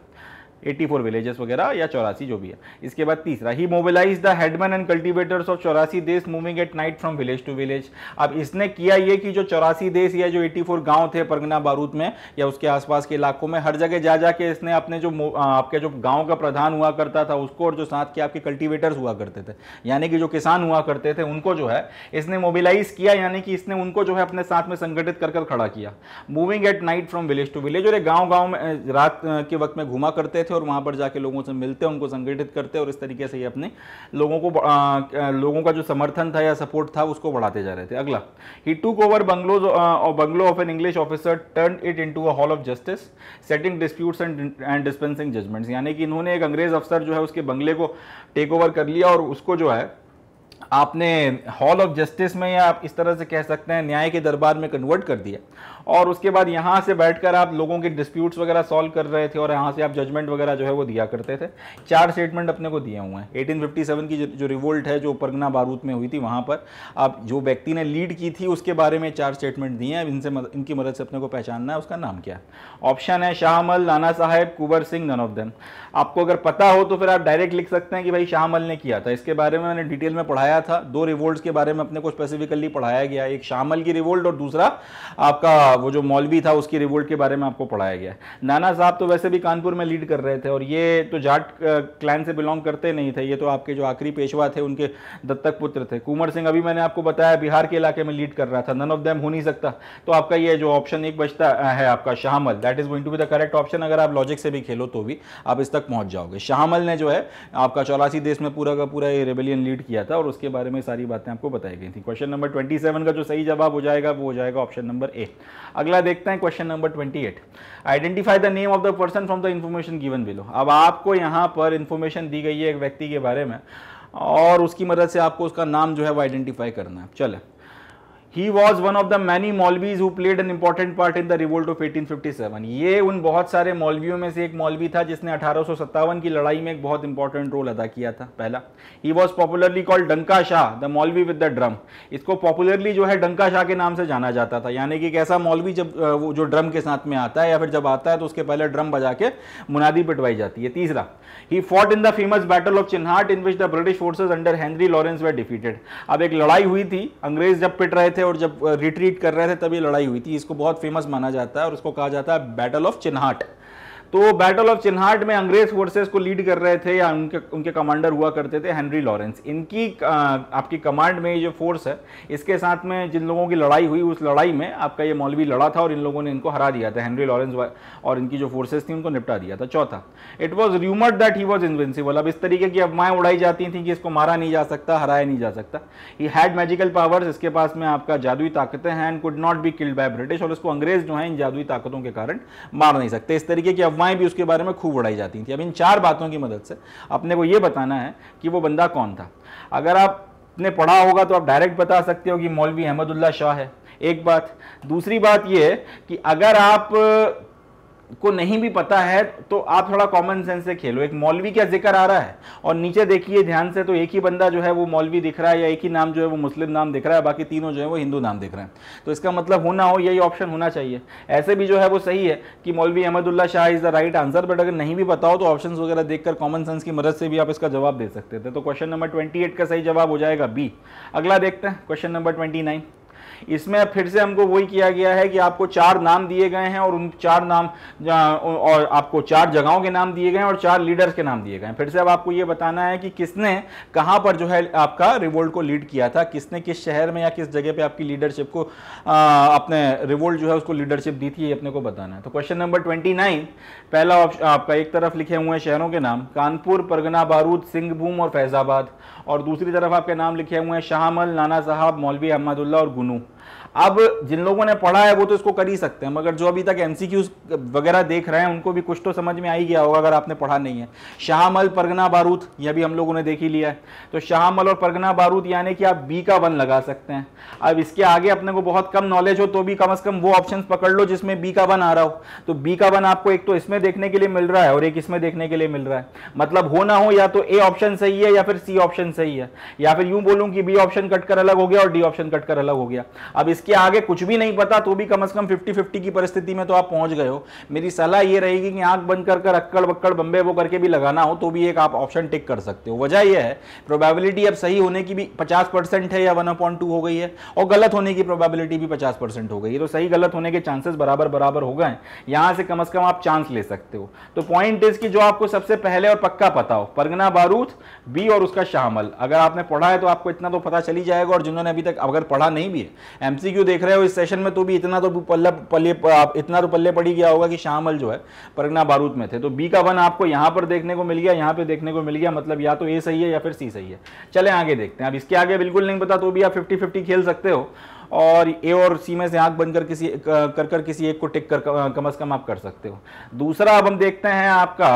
फोर विलेजेस वगैरह या चौरासी जो भी है इसके बाद तीसरा he mobilize the headman and cultivators of Chaurasi Desh moving at night from village to village अब इसने किया ये कि जो चौरासी देश या जो फोर गांव थे परगना बारूद में या उसके आसपास के इलाकों में हर जगह जा जाके इसने अपने जो आपके जो गाँव का प्रधान हुआ करता था उसको और जो साथ के आपके कल्टिवेटर्स हुआ करते थे यानी कि जो किसान हुआ करते थे उनको जो है इसने मोबिलाइज किया यानी कि इसने उनको जो है अपने साथ में संगठित कर कर खड़ा किया moving at night from village to village और गाँव गाँव में रात के वक्त में घुमा करते थे और वहाँ पर जाके लोगों से मिलते हैं उनको संगठित करते हैं और इस तरीके से ये अपने लोगों को आ, लोगों का जो समर्थन था या सपोर्ट था उसको बढ़ाते जा रहे थे अगला he took over bungalows bungalow of an English officer turn it in a hall of justice setting disputes and and dispensing judgments यानी कि इन्होंने एक अंग्रेज अफसर जो है उसके बंगले को टेक ओवर कर लिया और उसको जो है आपने हॉल ऑफ जस्टिस में या आप इस तरह से कह सकते हैं न्याय के दरबार में कन्वर्ट कर दिया और उसके बाद यहाँ से बैठकर आप लोगों के डिस्प्यूट्स वगैरह सॉल्व कर रहे थे और यहाँ से आप जजमेंट वगैरह जो है वो दिया करते थे चार स्टेटमेंट अपने को दिए हुए हैं एटीन की जो रिवोल्ट है जो परगना बारूद में हुई थी वहाँ पर आप जो व्यक्ति ने लीड की थी उसके बारे में चार स्टेटमेंट दिए हैं इनसे मद, इनकी मदद से अपने को पहचानना है उसका नाम क्या ऑप्शन है Shahmal Nana Saheb Kunwar Singh none of them आपको अगर पता हो तो फिर आप डायरेक्ट लिख सकते हैं कि भाई शाहमल ने किया था इसके बारे में मैंने डिटेल में पढ़ाया था दो रिवोल्ट के बारे में अपने को स्पेसिफिकली पढ़ाया गया एक शामल की रिवोल्ट और दूसरा आपका वो जो मौलवी था उसकी रिवोल्ट के बारे में आपको पढ़ाया गया नाना साहब तो वैसे भी कानपुर में लीड कर रहे थे और ये तो जाट क्लैन से बिलोंग करते नहीं थे ये तो आपके जो आखिरी पेशवा थे उनके दत्तक पुत्र थे कुंवर सिंह अभी मैंने आपको बताया बिहार के इलाके में लीड कर रहा था नन ऑफ देम हो नहीं सकता तो आपका ये जो ऑप्शन एक बचता है आपका Shahmal that is going to be the correct option अगर आप लॉजिक से भी खेलो तो भी आप इस तक पहुंच जाओगे शाहमल ने जो है आपका चौरासी देश में पूरा का पूरा ये रेबेलियन लीड किया था और उसके बारे में सारी बातें आपको बताई गई थी क्वेश्चन नंबर ट्वेंटी का जो सही जवाब हो जाएगा वो हो जाएगा ऑप्शन नंबर ए अगला देखते हैं question number 28 identify the name of the person from the information given below अब आपको यहाँ पर इन्फॉर्मेशन दी गई है एक व्यक्ति के बारे में और उसकी मदद से आपको उसका नाम जो है वो आइडेंटिफाई करना है चले he was one of the many maulvis who played an important part in the revolt of 1857 ये उन बहुत सारे मौलवियों में से एक मौलवी था जिसने अठारह की लड़ाई में एक बहुत इंपॉर्टेंट रोल अदा किया था पहला he was popularly called Danka Shah the maulvi with the drum इसको पॉपुलरली जो है डंका शाह के नाम से जाना जाता था यानी कि एक ऐसा मौलवी जब वो जो ड्रम के साथ में आता है या फिर जब आता है तो उसके पहले ड्रम बजा के मुनादी पिटवाई जाती है तीसरा he fought in the famous battle of Chinhat in which the British forces under Henry Lawrence were defeated अब एक लड़ाई हुई थी अंग्रेज जब पिट रहे थे और जब रिट्रीट कर रहे थे तब ये लड़ाई हुई थी इसको बहुत फेमस माना जाता है और उसको कहा जाता है बैटल ऑफ चिन्हाट तो बैटल ऑफ चिन्हाट में अंग्रेज फोर्सेस को लीड कर रहे थे या उनके उनके कमांडर हुआ करते थे हेनरी लॉरेंस इनकी आपकी कमांड में जो फोर्स है इसके साथ में जिन लोगों की लड़ाई हुई उस लड़ाई में आपका ये मौलवी लड़ा था और इन लोगों ने इनको हरा दिया था हेनरी लॉरेंस और इनकी जो फोर्सेज थी उनको निपटा दिया था चौथा it was rumoured that he was invincible अब इस तरीके की अफवाहें उड़ाई जाती थी कि इसको मारा नहीं जा सकता हराया नहीं जा सकता ही हैड मैजिकल पावर्स इसके पास में आपका जादुई ताकतें हैं and could not be killed by British और इसको अंग्रेज जो है इन जादुई ताकतों के कारण मार नहीं सकते इस तरीके की अफवाहें भी उसके बारे में खूब उड़ाई जाती थी अब इन चार बातों की मदद से अपने को ये बताना है कि वो बंदा कौन था अगर आपने पढ़ा होगा तो आप डायरेक्ट बता सकते हो कि मौलवी अहमदुल्ला शाह है एक बात दूसरी बात यह है कि अगर आप को नहीं भी पता है तो आप थोड़ा कॉमन सेंस से खेलो एक मौलवी का जिक्र आ रहा है और नीचे देखिए ध्यान से तो एक ही बंदा जो है वो मौलवी दिख रहा है या एक ही नाम जो है वो मुस्लिम नाम दिख रहा है बाकी तीनों जो है वो हिंदू नाम दिख रहे हैं तो इसका मतलब होना हो यही ऑप्शन होना चाहिए ऐसे भी जो है वो सही है कि maulvi Ahmadullah Shah is the right answer but अगर नहीं भी पता हो तो ऑप्शन वगैरह देखकर कॉमन सेंस की मदद से भी आप इसका जवाब दे सकते थे तो क्वेश्चन नंबर ट्वेंटी का सही जवाब हो जाएगा बी अगला देखते हैं क्वेश्चन नंबर ट्वेंटी इसमें फिर से हमको वही किया गया है कि आपको चार नाम दिए गए हैं और उन चार नाम और आपको चार जगहों के नाम दिए गए हैं और चार लीडर्स के नाम दिए गए हैं फिर से अब आपको ये बताना है कि किसने कहाँ पर जो है आपका रिवोल्ट को लीड किया था किसने किस शहर में या किस जगह पर आपकी लीडरशिप को अपने रिवोल्ट जो है उसको लीडरशिप दी थी ये अपने को बताना है तो क्वेश्चन नंबर ट्वेंटी नाइन पहला ऑप्शन आपका एक तरफ लिखे हुए हैं शहरों के नाम कानपुर परगना बारूद सिंहभूम और फैजाबाद और दूसरी तरफ आपके नाम लिखे हुए हैं शाहमल नाना साहब मौलवी अहमदुल्ला और गुनू अब जिन लोगों ने पढ़ा है वो तो इसको कर ही सकते हैं मगर जो अभी तक एमसीक्यूज वगैरह देख रहे हैं उनको भी कुछ तो समझ में आ ही गया होगा अगर आपने पढ़ा नहीं है शाहमल परगना बारूद यह भी हम लोगों ने देख ही लिया है तो शाहमल और परगना बारूद यानी कि आप बी का वन लगा सकते हैं अब इसके आगे अपने को बहुत कम नॉलेज हो तो भी कम अज कम वो ऑप्शन पकड़ लो जिसमें बी का वन आ रहा हो तो बी का वन आपको एक तो इसमें देखने के लिए मिल रहा है और एक इसमें देखने के लिए मिल रहा है मतलब हो ना हो या तो ए ऑप्शन सही है या फिर सी ऑप्शन सही है या फिर यूं बोलूँ कि बी ऑप्शन कट कर अलग हो गया और डी ऑप्शन कट कर अलग हो गया अब इसके इसके आगे कुछ भी नहीं पता तो भी कम से कम 50 50 की परिस्थिति में तो आप पहुंच गए हो मेरी सलाह ये रहेगी कि आंख बंद कर कर अक्कड़ बक्कड़ बम्बे वो करके भी लगाना हो तो भी एक आप ऑप्शन टिक कर सकते हो वजह यह है प्रोबेबिलिटी अब सही होने की भी पचास है या वन अपॉइंट oh हो गई है और गलत होने की प्रोबेबिलिटी भी पचास हो गई है तो सही गलत होने के चांसेस बराबर बराबर हो गए यहाँ से कम अज कम आप चांस ले सकते हो तो पॉइंट इज कि जो आपको सबसे पहले और पक्का पता हो परगना बारूद बी और उसका शामल अगर आपने पढ़ा है तो आपको इतना तो पता चली जाएगा और जिन्होंने अभी तक अगर पढ़ा नहीं भी है एमसी क्यों देख रहे हो इस सेशन में तो भी इतना तो पल्ला पल्ले इतना तो पल्ले पड़ी गया होगा कि शाहमल जो है परगना बारूद में थे तो बी का वन आपको यहाँ पर देखने को मिल गया यहाँ पे देखने को मिल गया मतलब या तो ए सही है या फिर सी सही है चले आगे देखते हैं अब इसके आगे बिल्कुल नहीं पता तो भी आप फिफ्टी फिफ्टी खेल सकते हो और ए और सी में से आंख बंद कर किसी कर कर किसी एक को टिक कर कम अज कम आप कर सकते हो दूसरा अब हम देखते हैं आपका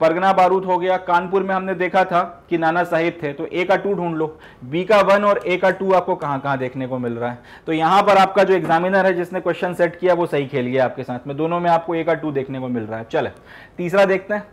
परगना बारूद हो गया कानपुर में हमने देखा था कि नाना साहिब थे तो ए का टू ढूंढ लो बी का वन और ए का टू आपको कहाँ कहां देखने को मिल रहा है तो यहां पर आपका जो एग्जामिनर है जिसने क्वेश्चन सेट किया वो सही खेल गया आपके साथ में दोनों में आपको ए का टू देखने को मिल रहा है चले तीसरा देखते हैं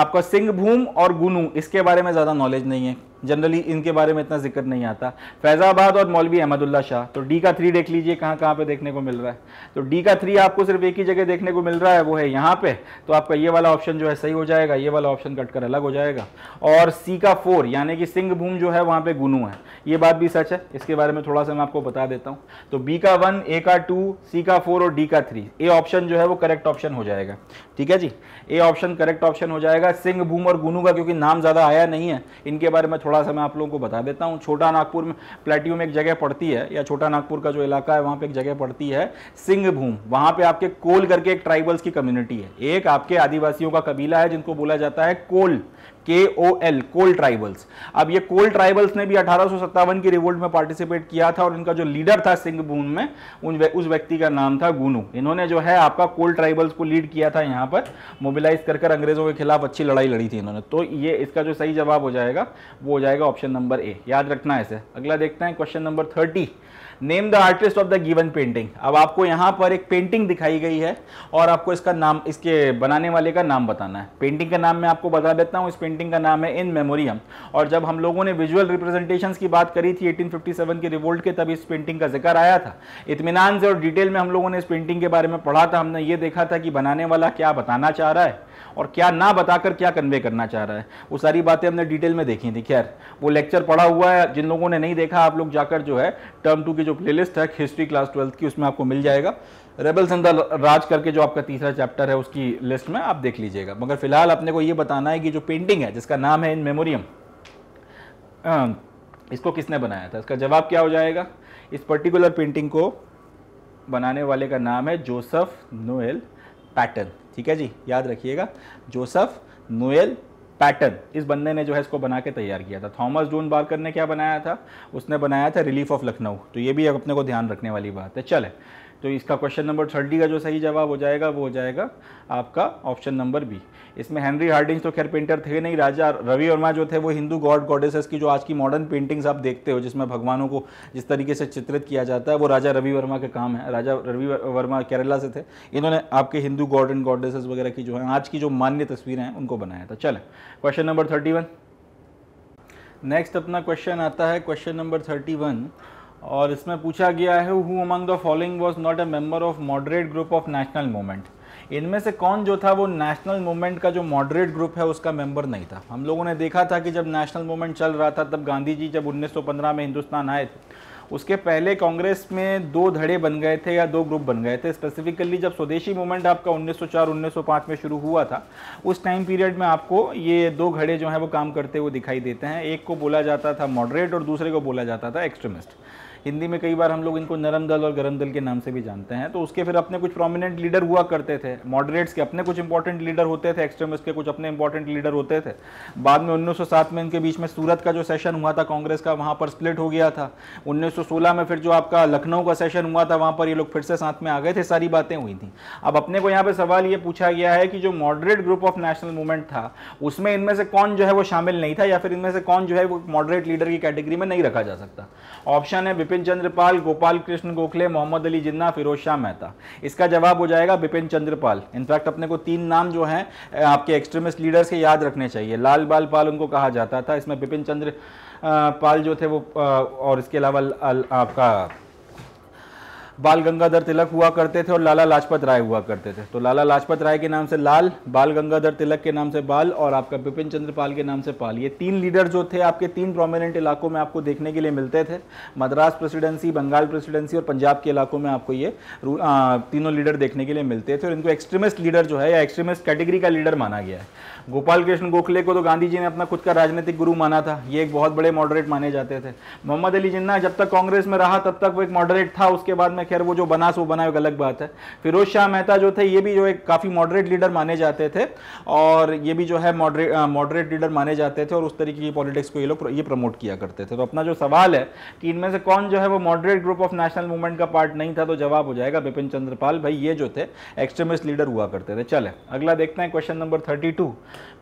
आपका सिंहभूम और गुनू इसके बारे में ज़्यादा नॉलेज नहीं है जनरली इनके बारे में इतना जिक्र नहीं आता फैज़ाबाद और मौलवी अहमदुल्ला शाह तो डी का थ्री देख लीजिए कहाँ कहाँ पे देखने को मिल रहा है तो डी का थ्री आपको सिर्फ एक ही जगह देखने को मिल रहा है वो है यहाँ पे तो आपका ये वाला ऑप्शन जो है सही हो जाएगा ये वाला ऑप्शन कट कर अलग हो जाएगा और सी का फोर यानी कि सिंह भूम जो है वहाँ पर गुनू है ये बात भी सच है इसके बारे में थोड़ा सा मैं आपको बता देता हूँ तो बी का वन ए का टू सी का फोर और डी का थ्री ए ऑप्शन जो है वो करेक्ट ऑप्शन हो जाएगा ठीक है जी ए ऑप्शन करेक्ट ऑप्शन हो जाएगा सिंह भूम और गुनू का क्योंकि नाम ज़्यादा आया नहीं है इनके बारे में थोड़ा सा मैं आप लोगों को बता देता हूँ छोटा नागपुर में प्लेट्यू में एक जगह पड़ती है या छोटा नागपुर का जो इलाका है वहाँ पे एक जगह पड़ती है सिंहभूम वहाँ पे आपके कोल करके एक ट्राइबल्स की कम्युनिटी है एक आपके आदिवासियों का कबीला है जिनको बोला जाता है कोल के ओ एल कोल ट्राइबल्स अब ये कोल ट्राइबल्स ने भी अठारह की रिवोल्ट में पार्टिसिपेट किया था और इनका जो लीडर था सिंहभूम में उन उस व्यक्ति का नाम था गुनू इन्होंने जो है आपका कोल ट्राइबल्स को लीड किया था यहाँ पर मोबिलाइज कर कर अंग्रेजों के खिलाफ अच्छी लड़ाई लड़ी थी इन्होंने तो ये इसका जो सही जवाब हो जाएगा वो हो जाएगा ऑप्शन नंबर ए याद रखना है इसे अगला देखते हैं question number thirty name the artist of the given painting अब आपको यहाँ पर एक पेंटिंग दिखाई गई है और आपको इसका नाम इसके बनाने वाले का नाम बताना है पेंटिंग का नाम मैं आपको बता देता हूँ इस पेंटिंग का नाम है इन मेमोरियम और जब हम लोगों ने विजुअल रिप्रेजेंटेशन की बात करी थी 1857 के रिवोल्ट के तब इस पेंटिंग का जिक्र आया था इतमान से और डिटेल में हम लोगों ने इस पेंटिंग के बारे में पढ़ा था हमने ये देखा था कि बनाने वाला क्या बताना चाह रहा है और क्या ना बताकर क्या कन्वे करना चाह रहा है वो सारी बातें हमने डिटेल में देखी थी खैर वो लेक्चर पढ़ा हुआ है जिन लोगों ने नहीं देखा आप लोग जाकर जो है टर्म टू की जो प्लेलिस्ट है हिस्ट्री क्लास ट्वेल्थ की उसमें आपको मिल जाएगा रेबल्स इन द राज करके जो आपका तीसरा चैप्टर है उसकी लिस्ट में आप देख लीजिएगा मगर फिलहाल अपने को ये बताना है कि जो पेंटिंग है जिसका नाम है इन मेमोरियम इसको किसने बनाया था इसका जवाब क्या हो जाएगा इस पर्टिकुलर पेंटिंग को बनाने वाले का नाम है जोसफ नोएल पैटर्न ठीक है जी याद रखिएगा जोसफ नोएल पैटर्न इस बंदे ने जो है इसको बना के तैयार किया था थॉमस जून बारकर ने क्या बनाया था उसने बनाया था रिलीफ ऑफ लखनऊ तो ये भी अपने को ध्यान रखने वाली बात है चले तो इसका क्वेश्चन नंबर थर्टी का जो सही जवाब हो जाएगा वो हो जाएगा आपका ऑप्शन नंबर बी इसमें हेनरी हार्डिंग्स तो खैर पेंटर थे नहीं राजा रवि वर्मा जो थे वो हिंदू गॉड गॉडेसेस की जो आज की मॉडर्न पेंटिंग्स आप देखते हो जिसमें भगवानों को जिस तरीके से चित्रित किया जाता है वो राजा रवि वर्मा के काम है राजा रवि वर्मा केरला से थे इन्होंने आपके हिंदू गॉड एंड गॉडेसेस वगैरह की जो है आज की जो मान्य तस्वीरें हैं उनको बनाया था चले क्वेश्चन नंबर थर्टी नेक्स्ट अपना क्वेश्चन आता है क्वेश्चन नंबर थर्टी वन और इसमें पूछा गया है who among the following was not a member of moderate group of national movement इनमें से कौन जो था वो नेशनल मूवमेंट का जो मॉडरेट ग्रुप है उसका मेंबर नहीं था हम लोगों ने देखा था कि जब नेशनल मूवमेंट चल रहा था तब गांधी जी जब 1915 में हिंदुस्तान आए थे उसके पहले कांग्रेस में दो धड़े बन गए थे या दो ग्रुप बन गए थे स्पेसिफिकली जब स्वदेशी मूवमेंट आपका 1904 1905 में शुरू हुआ था उस टाइम पीरियड में आपको ये दो घड़े जो हैं वो काम करते हुए दिखाई देते हैं एक को बोला जाता था मॉडरेट और दूसरे को बोला जाता था एक्सट्रीमिस्ट हिंदी में कई बार हम लोग इनको नरम दल और गरम दल के नाम से भी जानते हैं तो उसके फिर अपने कुछ प्रोमिनेंट लीडर हुआ करते थे मॉडरेट्स के अपने कुछ इंपॉर्टेंट लीडर होते थे एक्सट्रीमिस्ट के कुछ अपने इंपॉर्टेंट लीडर होते थे बाद में उन्नीस में इनके बीच में सूरत का जो सेशन हुआ था कांग्रेस का वहाँ पर स्प्लिट हो गया था उन्नीस में फिर जो आपका लखनऊ का सेशन हुआ था वहाँ पर ये लोग फिर से साथ में आ गए थे सारी बातें हुई थी अब अपने को यहाँ पर सवाल ये पूछा गया है कि जो moderate group of national movement था उसमें इनमें से कौन जो है वो शामिल नहीं था या फिर इनमें से कौन जो है वो मॉडरेट लीडर की कैटेगरी में नहीं रखा जा सकता ऑप्शन है बिपिन चंद्रपाल गोपाल कृष्ण गोखले मोहम्मद अली जिन्ना फिरोज शाह मेहता इसका जवाब हो जाएगा बिपिन चंद्रपाल इनफैक्ट अपने को तीन नाम जो हैं आपके एक्सट्रीमिस्ट लीडर्स के याद रखने चाहिए लाल बाल पाल उनको कहा जाता था इसमें बिपिन चंद्र पाल जो थे वो और इसके अलावा आपका बाल गंगाधर तिलक हुआ करते थे और लाला लाजपत राय हुआ करते थे तो लाला लाजपत राय के नाम से लाल बाल गंगाधर तिलक के नाम से बाल और आपका बिपिन चंद्र पाल के नाम से पाल ये तीन लीडर जो थे आपके तीन प्रोमिनेंट इलाकों में आपको देखने के लिए मिलते थे मद्रास प्रेसिडेंसी बंगाल प्रेसिडेंसी और पंजाब के इलाकों में आपको ये आ, तीनों लीडर देखने के लिए मिलते थे और इनको एक्सट्रीमिस्ट लीडर जो है या एक्सट्रीमिस्ट कैटेगरी का लीडर माना गया है गोपाल कृष्ण गोखले को तो गांधी जी ने अपना खुद का राजनीतिक गुरु माना था ये एक बहुत बड़े मॉडरेट माने जाते थे मोहम्मद अली जिन्ना जब तक कांग्रेस में रहा तब तक वो एक मॉडरेट था उसके बाद में खैर वो जो बना सो बना एक अलग बात है फिरोज शाह मेहता जो थे ये भी जो एक काफ़ी मॉडरेट लीडर माने जाते थे और ये भी जो है मॉडरेट मॉडरेट लीडर माने जाते थे और उस तरीके की पॉलिटिक्स को ये लोग ये प्रमोट किया करते थे तो अपना जो सवाल है कि इनमें से कौन जो है वो moderate group of national movement का पार्ट नहीं था तो जवाब हो जाएगा बिपिन चंद्रपाल भाई ये जो थे एक्सट्रीमिस्ट लीडर हुआ करते थे चले अगला देखते हैं question number thirty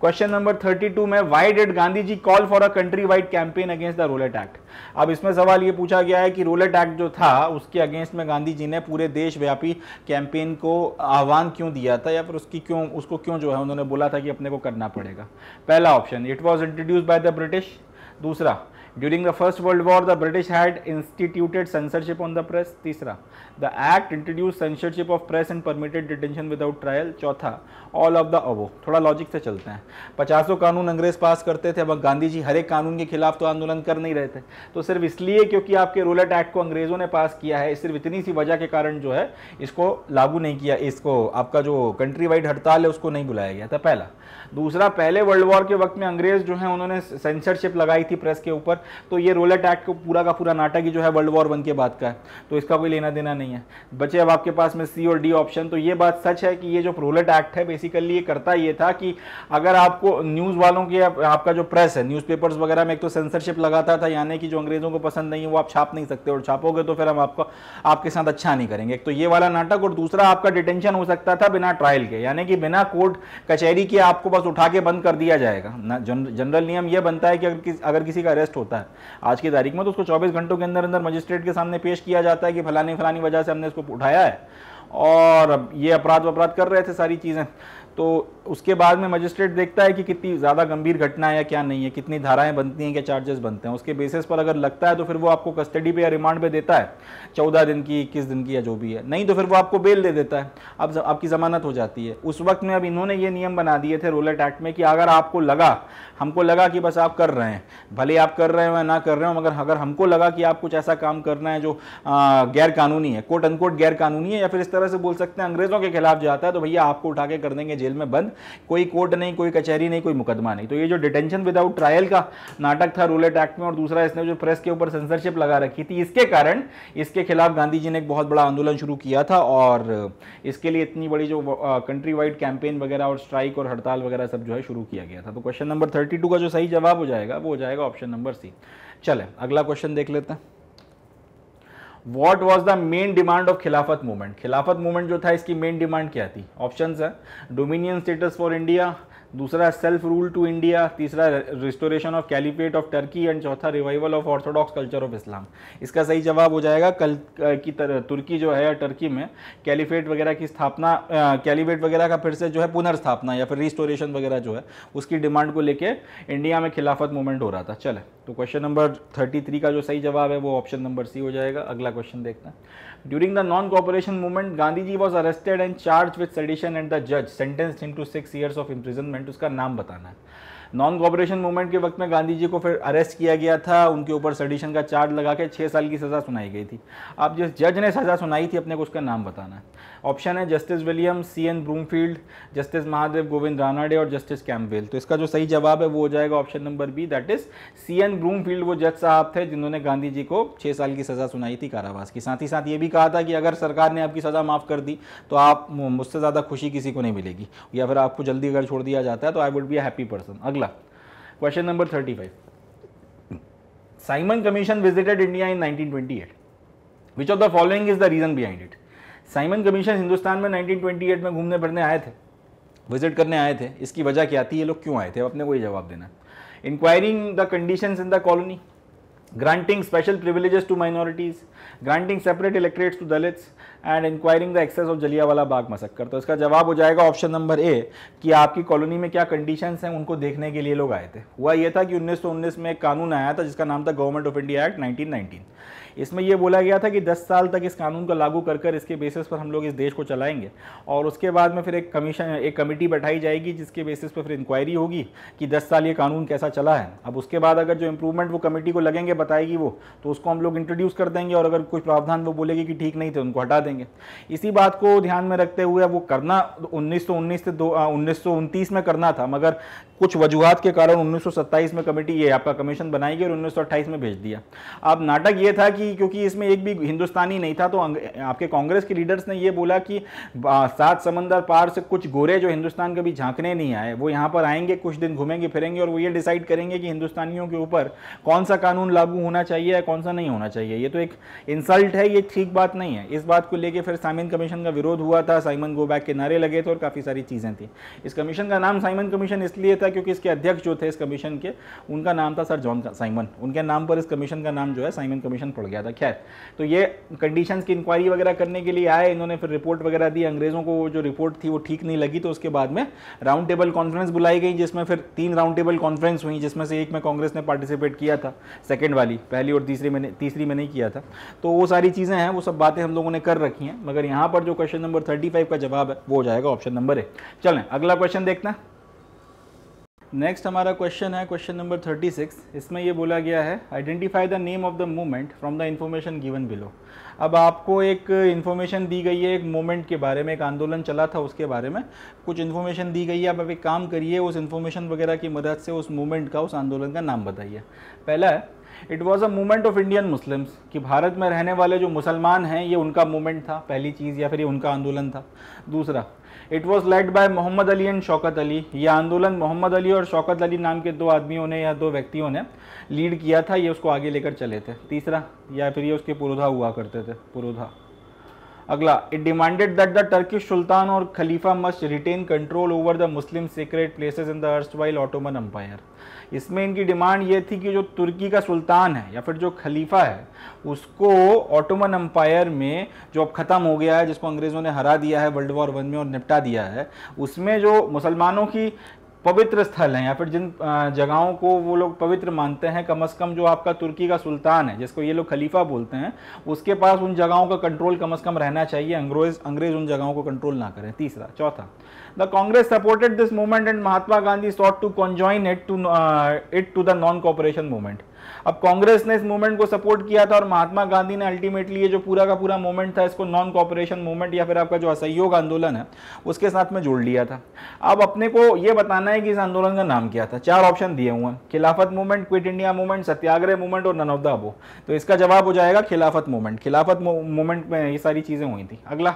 question number 32 में why did Gandhi ji call for a country wide campaign against the Rowlatt Act अब इसमें सवाल ये पूछा गया है कि रोलेट एक्ट जो था उसके अगेंस्ट में गांधी जी ने पूरे देशव्यापी कैंपेन को आह्वान क्यों दिया था या फिर उसकी क्यों उसको क्यों जो है उन्होंने बोला था कि अपने को करना पड़ेगा पहला option it was introduce by the British दूसरा during the first world war the British had instituted censorship on the press तीसरा, the act introduce censorship of press and permitted detention without trial चौथा, all of the above थोड़ा logic से चलते हैं पचासों कानून अंग्रेज पास करते थे अब गांधी जी हर एक कानून के खिलाफ तो आंदोलन कर नहीं रहे थे तो सिर्फ इसलिए क्योंकि आपके रोलट एक्ट को अंग्रेजों ने पास किया है सिर्फ इतनी सी वजह के कारण जो है इसको लागू नहीं किया इसको आपका जो कंट्री वाइड हड़ताल है उसको नहीं बुलाया गया था पहला दूसरा पहले वर्ल्ड वॉर के वक्त में अंग्रेज जो है उन्होंने सेंसरशिप लगाई थी प्रेस के ऊपर तो ये रोलेट एक्ट को पूरा का पूरा नाटक ही जो है वर्ल्ड वॉर वन के बाद का है तो इसका कोई लेना देना नहीं है बचे अब आपके पास में सी और डी ऑप्शन तो ये बात सच है कि ये जो रोलेट एक्ट है बेसिकली ये करता ये था कि अगर आपको न्यूज़ वालों के आपका जो प्रेस है न्यूज़ वगैरह में एक तो सेंसरशिप लगाता था यानी कि जो अंग्रेज़ों को पसंद नहीं है वो आप छाप नहीं सकते और छापोगे तो फिर हम आपको आपके साथ अच्छा नहीं करेंगे एक तो ये वाला नाटक और दूसरा आपका डिटेंशन हो सकता था बिना ट्रायल के यानी कि बिना कोर्ट कचहरी के आपको बस उठा के बंद कर दिया जाएगा ना जन, जनरल नियम यह बनता है कि अगर किस अगर किसी का अरेस्ट होता है आज की तारीख में तो उसको 24 घंटों के अंदर अंदर मजिस्ट्रेट के सामने पेश किया जाता है कि फलानी फलानी वजह से हमने इसको उठाया है और ये अपराध अपराध कर रहे थे सारी चीज़ें तो उसके बाद में मजिस्ट्रेट देखता है कि कितनी ज़्यादा गंभीर घटना है या क्या नहीं है कितनी धाराएं बनती हैं क्या चार्जेस बनते हैं उसके बेसिस पर अगर लगता है तो फिर वो आपको कस्टडी पे या रिमांड पे देता है चौदह दिन की इक्कीस दिन की या जो भी है नहीं तो फिर वो आपको बेल दे देता है अब आपकी ज़मानत हो जाती है उस वक्त में अब इन्होंने ये नियम बना दिए थे रोलेट एक्ट में कि अगर आपको लगा हमको लगा कि बस आप कर रहे हैं भले आप कर रहे हो या ना कर रहे हो मगर अगर हमको लगा कि आप कुछ ऐसा काम करना है जो गैर कानूनी है कोट अनकोट गैर कानूनी है या फिर इस तरह से बोल सकते हैं अंग्रेज़ों के खिलाफ जाता है तो भैया आपको उठा के कर देंगे जेल में बंद कोई कोर्ट नहीं कोई कचहरी नहीं कोई मुकदमा नहीं तो ये जो डिटेंशन विदाउट ट्रायल का नाटक था रूलेट एक्ट में और दूसरा इसने जो प्रेस के ऊपर सेंसरशिप लगा रखी थी इसके कारण इसके खिलाफ गांधी जी ने एक बहुत बड़ा आंदोलन शुरू किया था और इसके लिए इतनी बड़ी जो कंट्री वाइड कैंपेन वगैरह और स्ट्राइक और हड़ताल वगैरह सब जो है शुरू किया गया था तो क्वेश्चन नंबर थर्टी का जो सही जवाब हो जाएगा वो हो जाएगा ऑप्शन नंबर सी चले अगला क्वेश्चन देख लेते हैं what was the main demand of Khilafat movement Khilafat movement जो था इसकी मेन डिमांड क्या थी ऑप्शन है डोमिनियन स्टेटस फॉर इंडिया दूसरा सेल्फ रूल टू इंडिया तीसरा restoration of caliphate of Turkey and चौथा revival of orthodox culture of Islam इसका सही जवाब हो जाएगा कल की तुर्की जो है टर्की में कैलिफेट वगैरह की स्थापना कैलिफेट वगैरह का फिर से जो है पुनर्स्थापना या फिर रिस्टोरेशन वगैरह जो है उसकी डिमांड को लेकर इंडिया में खिलाफत मूवमेंट हो रहा था चले तो क्वेश्चन नंबर थर्टी का जो सही जवाब है वो ऑप्शन नंबर सी हो जाएगा अगला क्वेश्चन देखते हैं during the non cooperation movement Gandhi ji was arrested and charge with sedition and the जज sentence him to six years of imprisonment उसका नाम बताना है नॉन कॉपरेशन मूवमेंट के वक्त में गांधी जी को फिर अरेस्ट किया गया था उनके ऊपर सडिशन का चार्ज लगा के छः साल की सजा सुनाई गई थी अब जिस जज ने सजा सुनाई थी अपने को उसका नाम बताना है ऑप्शन है justice William C N Broomfield justice Mahadev Govind Ranade और जस्टिस कैम्पबेल तो इसका जो सही जवाब है वो हो जाएगा option number B that is C N Broomfield वो जज साहब थे जिन्होंने गांधी जी को छः साल की सज़ा सुनाई थी कारावास की साथ ही साथ ये भी कहा था कि अगर सरकार ने आपकी सज़ा माफ़ कर दी तो आप मुझसे ज़्यादा खुशी किसी को नहीं मिलेगी या फिर आपको जल्दी अगर छोड़ दिया जाता है तो I would be a happy person अगला question number thirty five Simon Commission visited India in 1928 which of the following is the reason behind it Simon Commission Hindustan में 1928 में घूमने फिरने आए थे विजिट करने आए थे इसकी वजह क्या थी ये लोग क्यों आए थे अब अपने को ही जवाब देना inquiring the condition in the colony special privileges to minorities granting separate electorates to Dalits and inquiring the excess of Jallianwala बाग मसक्कर तो इसका जवाब हो जाएगा ऑप्शन नंबर ए कि आपकी कॉलोनी में क्या कंडीशन हैं उनको देखने के लिए लोग आए थे हुआ यह था कि उन्नीस में एक कानून आया था जिसका नाम था government of India act nineteen इसमें यह बोला गया था कि 10 साल तक इस कानून को लागू कर कर इसके बेसिस पर हम लोग इस देश को चलाएंगे और उसके बाद में फिर एक कमीशन एक कमेटी बैठाई जाएगी जिसके बेसिस पर फिर इंक्वायरी होगी कि 10 साल ये कानून कैसा चला है अब उसके बाद अगर जो इंप्रूवमेंट वो कमेटी को लगेंगे बताएगी वो तो उसको हम लोग इंट्रोड्यूस कर देंगे और अगर कुछ प्रावधान वो बोलेगी कि ठीक नहीं थे उनको हटा देंगे इसी बात को ध्यान में रखते हुए वो करना उन्नीस से दो उन्नीस में करना था मगर कुछ वजूहत के कारण उन्नीस में कमेटी ये आपका कमीशन बनाएगी और उन्नीस में भेज दिया अब नाटक ये था कि क्योंकि इसमें एक भी हिंदुस्तानी नहीं था तो आपके कांग्रेस के लीडर्स ने यह बोला कि सात समंदर पार से कुछ गोरे जो हिंदुस्तान कभी झांकने नहीं आए वो यहां पर आएंगे कुछ दिन घूमेंगे फिरेंगे और वो ये डिसाइड करेंगे कि हिंदुस्तानियों के ऊपर कौन सा कानून लागू होना चाहिए या कौन सा नहीं होना चाहिए ये तो एक इंसल्ट है ये ठीक बात नहीं है इस बात को लेकर फिर साइमन कमीशन का विरोध हुआ था साइमन गो बैक के नारे लगे थे और काफ़ी सारी चीज़ें थी इस कमीशन का नाम साइमन कमीशन इसलिए था क्योंकि इसके अध्यक्ष जो थे इस कमीशन के उनका नाम था सर जॉन साइमन उनके नाम पर इस कमीशन का नाम जो है साइमन कमीशन पड़ गया गया था खैर तो ये कंडीशंस की इंक्वायरी वगैरह करने के लिए आए इन्होंने फिर रिपोर्ट वगैरह दी अंग्रेज़ों को जो रिपोर्ट थी वो ठीक नहीं लगी तो उसके बाद में राउंड टेबल कॉन्फ्रेंस बुलाई गई जिसमें फिर तीन राउंड टेबल कॉन्फ्रेंस हुई जिसमें से एक में कांग्रेस ने पार्टिसिपेट किया था सेकेंड वाली पहली और तीसरी मैंने तीसरी में नहीं किया था तो वो सारी चीज़ें हैं वो सब बातें हम लोगों ने कर रखी हैं मगर यहाँ पर जो क्वेश्चन नंबर थर्टी का जवाब है वो हो जाएगा ऑप्शन नंबर ए चलें अगला क्वेश्चन देखना है नेक्स्ट हमारा क्वेश्चन है क्वेश्चन नंबर 36 इसमें ये बोला गया है identify the name of the movement from the information given below अब आपको एक इन्फॉर्मेशन दी गई है एक मोमेंट के बारे में एक आंदोलन चला था उसके बारे में कुछ इन्फॉर्मेशन दी गई है अब आप एक काम करिए उस इन्फॉर्मेशन वगैरह की मदद से उस मूवमेंट का उस आंदोलन का नाम बताइए पहला है it was a movement of Indian Muslims कि भारत में रहने वाले जो मुसलमान हैं ये उनका मूवमेंट था पहली चीज़ या फिर ये उनका आंदोलन था दूसरा it was led by Mohammad Ali and Shaukat Ali यह आंदोलन मोहम्मद अली और शौकत अली नाम के दो आदमियों ने या दो व्यक्तियों ने लीड किया था ये उसको आगे लेकर चले थे तीसरा या फिर ये उसके पुरोधा हुआ करते थे पुरोधा अगला it demanded that the Turkish sultan और खलीफा must retain control over the Muslim secret places in the erstwhile Ottoman empire इसमें इनकी डिमांड ये थी कि जो तुर्की का सुल्तान है या फिर जो खलीफा है उसको ऑटोमन अम्पायर में जो अब ख़त्म हो गया है जिसको अंग्रेज़ों ने हरा दिया है वर्ल्ड वॉर वन में और निपटा दिया है उसमें जो मुसलमानों की पवित्र स्थल हैं या फिर जिन जगहों को वो लोग पवित्र मानते हैं कम से कम जो आपका तुर्की का सुल्तान है जिसको ये लोग खलीफा बोलते हैं उसके पास उन जगहों का कंट्रोल कम से कम रहना चाहिए अंग्रेज अंग्रेज उन जगहों को कंट्रोल ना करें तीसरा चौथा The Congress supported this movement and Mahatma Gandhi sought to conjoin it to uh, it to the non-cooperation movement. अब कांग्रेस ने इस मूवमेंट को सपोर्ट किया था और महात्मा गांधी ने अल्टीमेटली ये जो पूरा का पूरा मूवमेंट था इसको नॉन कॉपरेशन मूवमेंट या फिर आपका जो असहयोग आंदोलन है उसके साथ में जोड़ लिया था अब अपने को ये बताना है कि इस आंदोलन का नाम क्या था चार ऑप्शन दिए हुए हैं Khilafat movement quit India movement satyagraha movement और नन ऑफ द अबो तो इसका जवाब हो जाएगा खिलाफत मूवमेंट खिलाफत मूवमेंट में ये सारी चीज़ें हुई थी अगला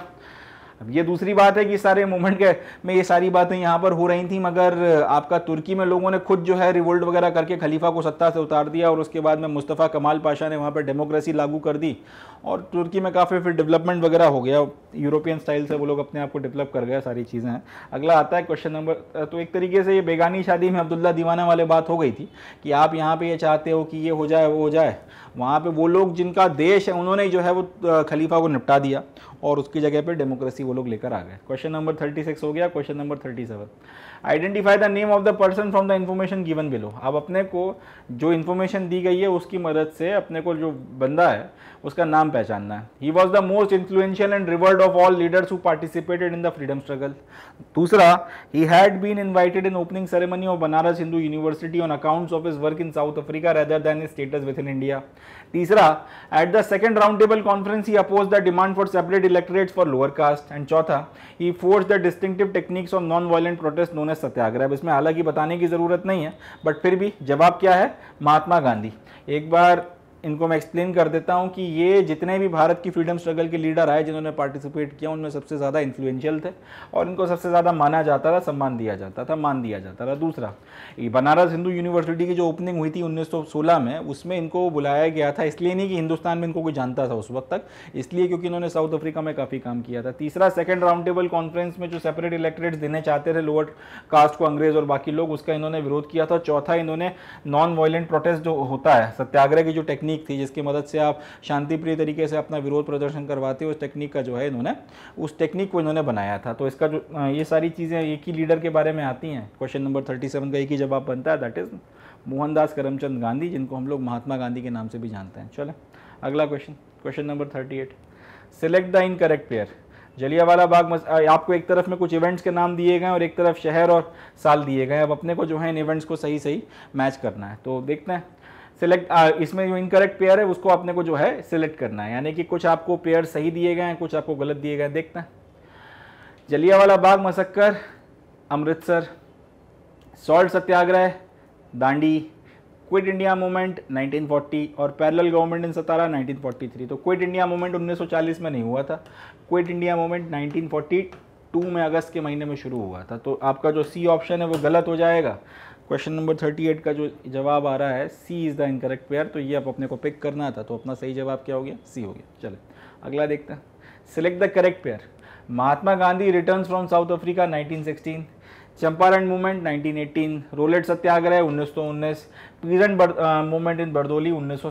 अब ये दूसरी बात है कि सारे मूवमेंट के में ये सारी बातें यहाँ पर हो रही थी मगर आपका तुर्की में लोगों ने खुद जो है रिवोल्ट वगैरह करके खलीफा को सत्ता से उतार दिया और उसके बाद में मुस्तफ़ा कमाल पाशा ने वहाँ पर डेमोक्रेसी लागू कर दी और तुर्की में काफ़ी फिर डेवलपमेंट वगैरह हो गया यूरोपियन स्टाइल से वो लोग अपने आप को डेवलप कर गए सारी चीज़ें हैं अगला आता है क्वेश्चन नंबर तो एक तरीके से ये बेगानी शादी में अब्दुल्ला दीवाना वाले बात हो गई थी कि आप यहाँ पर ये चाहते हो कि ये हो जाए वो हो जाए वहाँ पर वो लोग जिनका देश है उन्होंने जो है वो खलीफा को निपटा दिया और उसकी जगह पे डेमोक्रेसी वो लोग लेकर आ गए क्वेश्चन नंबर 36 हो गया question number 37 identify the name of the person from the information given below अब अपने को जो इन्फॉर्मेशन दी गई है उसकी मदद से अपने को जो बंदा है उसका नाम पहचानना है he was the most influential and revered of all leaders who participated in the freedom struggle दूसरा he had been invited in opening ceremony of Banaras Hindu university on accounts of his work in South Africa rather than status within India तीसरा at the second round table conference he oppose the demand for separate electorate for lower caste and चौथा he force the distinctive techniques of non violent protest known as satyagraha इसमें हालांकि बताने की जरूरत नहीं है but फिर भी जवाब क्या है महात्मा गांधी एक बार इनको मैं एक्सप्लेन कर देता हूँ कि ये जितने भी भारत की फ्रीडम स्ट्रगल के लीडर आए जिन्होंने पार्टिसिपेट किया उनमें सबसे ज़्यादा इन्फ्लुएंशियल थे और इनको सबसे ज़्यादा माना जाता था सम्मान दिया जाता था मान दिया जाता था दूसरा ये बनारस हिंदू यूनिवर्सिटी की जो ओपनिंग हुई थी उन्नीस में उसमें इनको बुलाया गया था इसलिए नहीं कि हिंदुस्तान में इनको कोई जानता था उस वक्त तक इसलिए क्योंकि इन्होंने साउथ अफ्रीका में काफ़ी काम किया था तीसरा सेकेंड राउंड टेबल कॉन्फ्रेंस में जो सेपरेट इलेक्ट्रेट्स देने चाहते थे लोअर कास्ट को अंग्रेज और बाकी लोग उसका इन्होंने विरोध किया था चौथा इन्होंने नॉन वायलेंट प्रोटेस्ट जो होता है सत्याग्रह की जो टेक्निक टेक्निक थी जिसकी मदद से आप शांतिप्रिय तरीके से अपना विरोध प्रदर्शन करवाते उस टेक्निक का जो है इन्होंने उस टेक्निक को इन्होंने बनाया था तो इसका जो ये सारी चीज़ें एक ही लीडर के बारे में आती हैं क्वेश्चन नंबर थर्टी सेवन का एक ही जवाब बनता है दैट इज़ मोहनदास करमचंद गांधी जिनको हम लोग महात्मा गांधी के नाम से भी जानते हैं चले अगला question question number thirty eight select the incorrect pair Jallianwala Bagh मस... आपको एक तरफ में कुछ इवेंट्स के नाम दिए गए और एक तरफ शहर और साल दिए गए अब अपने को जो है इन इवेंट्स को सही सही मैच करना है तो देखते हैं सिलेक्ट uh, इसमें जो इनकरेक्ट पेयर है उसको आपने को जो है सिलेक्ट करना है यानी कि कुछ आपको पेयर सही दिए गए हैं कुछ आपको गलत दिए गए हैं देखते हैं Jallianwala Bagh massacre Amritsar salt satyagraha Dandi quit India movement 1940 और पैरेलल गवर्नमेंट इन सतारा 1943 तो क्विट इंडिया मूवमेंट 1940 में नहीं हुआ था क्विट इंडिया मूवमेंट 1942 में अगस्त के महीने में शुरू हुआ था तो आपका जो सी ऑप्शन है वो गलत हो जाएगा क्वेश्चन नंबर 38 का जो जवाब आ रहा है C is the incorrect pair तो ये आप अपने को पिक करना था तो अपना सही जवाब क्या हो गया सी हो गया चले अगला देखते हैं select the correct pair Mahatma Gandhi return from South Africa 1916 Champaran movement 1918 Rowlatt satyagraha उन्नीस प्रेजेंट मूवमेंट इन बरदोली उन्नीस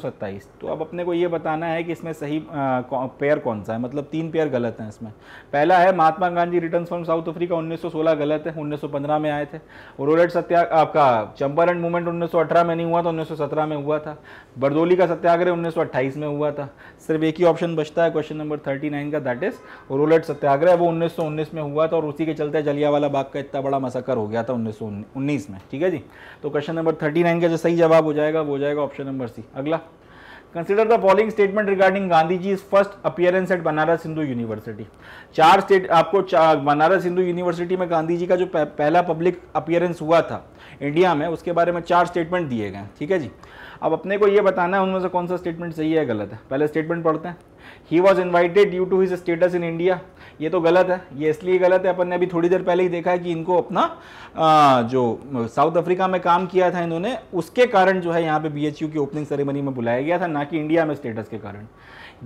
तो अब अपने को ये बताना है कि इसमें सही पेयर कौन सा है मतलब तीन पेयर गलत हैं इसमें पहला है Mahatma Gandhi return from South Africa 1916 गलत है 1915 में आए थे रोलेट सत्या आपका चंपारण मूवमेंट 1918 में नहीं हुआ था 1917 में हुआ था बरदोली का सत्याग्रह उन्नीस में हुआ था सिर्फ एक ही ऑप्शन बचता है क्वेश्चन नंबर थर्टी का दैट इज रोलेट सत्याग्रह वो उन्नीस में हुआ था और उसी के चलते जलियावाला बाग का इतना बड़ा मसक्कर हो गया था उन्नीस में ठीक है जी तो क्वेश्चन नंबर थर्टी का जो सही जवाब हो जाएगा वो हो जाएगा ऑप्शन नंबर सी अगला consider the following statement regarding Gandhi ji first appearance at Banaras Hindu university चार स्टेट आपको बनारस हिंदू यूनिवर्सिटी में गांधी जी का जो पहला पब्लिक अपियरेंस हुआ था इंडिया में उसके बारे में चार स्टेटमेंट दिए गए ठीक है जी अब अपने को ये बताना है उनमें से कौन सा स्टेटमेंट सही है गलत है पहले स्टेटमेंट पढ़ते हैं he was invited due to his status in India ये तो गलत है ये इसलिए गलत है अपन ने अभी थोड़ी देर पहले ही देखा है कि इनको अपना आ, जो साउथ अफ्रीका में काम किया था इन्होंने उसके कारण जो है यहाँ पे बी की ओपनिंग सेरेमनी में बुलाया गया था ना कि इंडिया में स्टेटस के कारण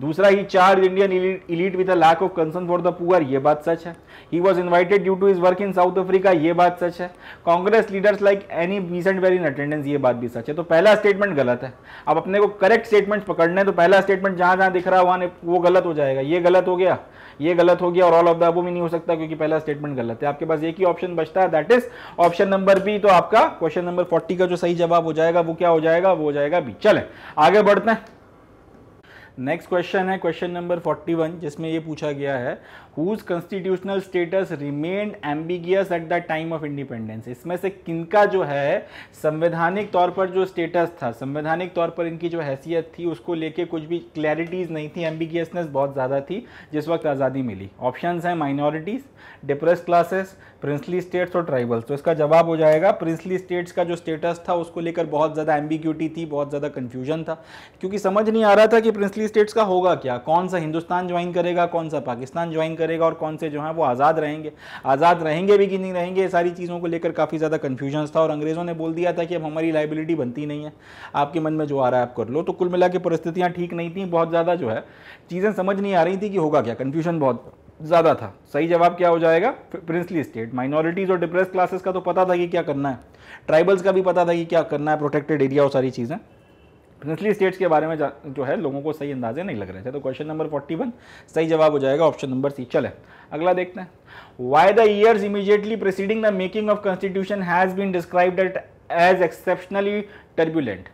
दूसरा he charge Indian elite with lack of concern for the poor ये बात सच है he was invited due to his work in South Africa ये बात सच है Congress leaders like Annie Besant were in attendance ये बात भी सच है तो पहला स्टेटमेंट गलत है अब अपने को करेक्ट स्टेटमेंट पकड़ने तो पहला स्टेटमेंट जहां जहां दिख रहा है वहां वो गलत हो जाएगा ये गलत हो गया ये गलत हो गया और ऑल ऑफ द अबो भी नहीं हो सकता क्योंकि पहला स्टेटमेंट गलत है आपके पास एक ही ऑप्शन बचता है that is option number B तो आपका क्वेश्चन नंबर फोर्टी का जो सही जवाब हो जाएगा वो क्या हो जाएगा वो हो जाएगा बी चले आगे बढ़ते हैं नेक्स्ट क्वेश्चन है क्वेश्चन नंबर 41 जिसमें ये पूछा गया है whose constitutional status remained ambiguous at the time of independence इसमें से किनका जो है संवैधानिक तौर पर जो स्टेटस था संवैधानिक तौर पर इनकी जो हैसियत थी उसको लेके कुछ भी क्लैरिटीज़ नहीं थी एम्बिगियसनेस बहुत ज़्यादा थी जिस वक्त आज़ादी मिली ऑप्शन हैं minorities depress classes princely states और ट्राइबल्स तो इसका जवाब हो जाएगा प्रिंसली स्टेट्स का जो स्टेटस था उसको लेकर बहुत ज़्यादा एम्बिग्यूटी थी बहुत ज़्यादा कन्फ्यूजन था क्योंकि समझ नहीं आ रहा था कि प्रिंसली स्टेट्स का होगा क्या कौन सा हिंदुस्तान ज्वाइन करेगा कौन सा पाकिस्तान ज्वाइन करेगा और कौन से जो हैं वो आज़ाद रहेंगे आज़ाद रहेंगे भी कि नहीं रहेंगे ये सारी चीज़ों को लेकर काफ़ी ज़्यादा कन्फ्यूजन था और अंग्रेज़ों ने बोल दिया था कि अब हमारी लाइबिलिटी बनती नहीं है आपके मन में जो आ रहा है आप कर लो तो कुल मिला के परिस्थितियाँ ठीक नहीं थी बहुत ज़्यादा जो है चीज़ें समझ नहीं आ रही थी कि होगा क्या कन्फ्यूजन बहुत ज़्यादा था सही जवाब क्या हो जाएगा प्रिंसली स्टेट माइनॉरिटीज़ और डिप्रेस क्लासेस का तो पता था कि क्या करना है ट्राइबल्स का भी पता था कि क्या करना है प्रोटेक्टेड एरिया और सारी चीज़ें प्रिंसली स्टेट्स के बारे में जो है लोगों को सही अंदाजे नहीं लग रहे थे तो क्वेश्चन नंबर 41 सही जवाब हो जाएगा ऑप्शन नंबर सी चले अगला देखते हैं why the years immediately preceding the making of constitution has been described as exceptionally turbulent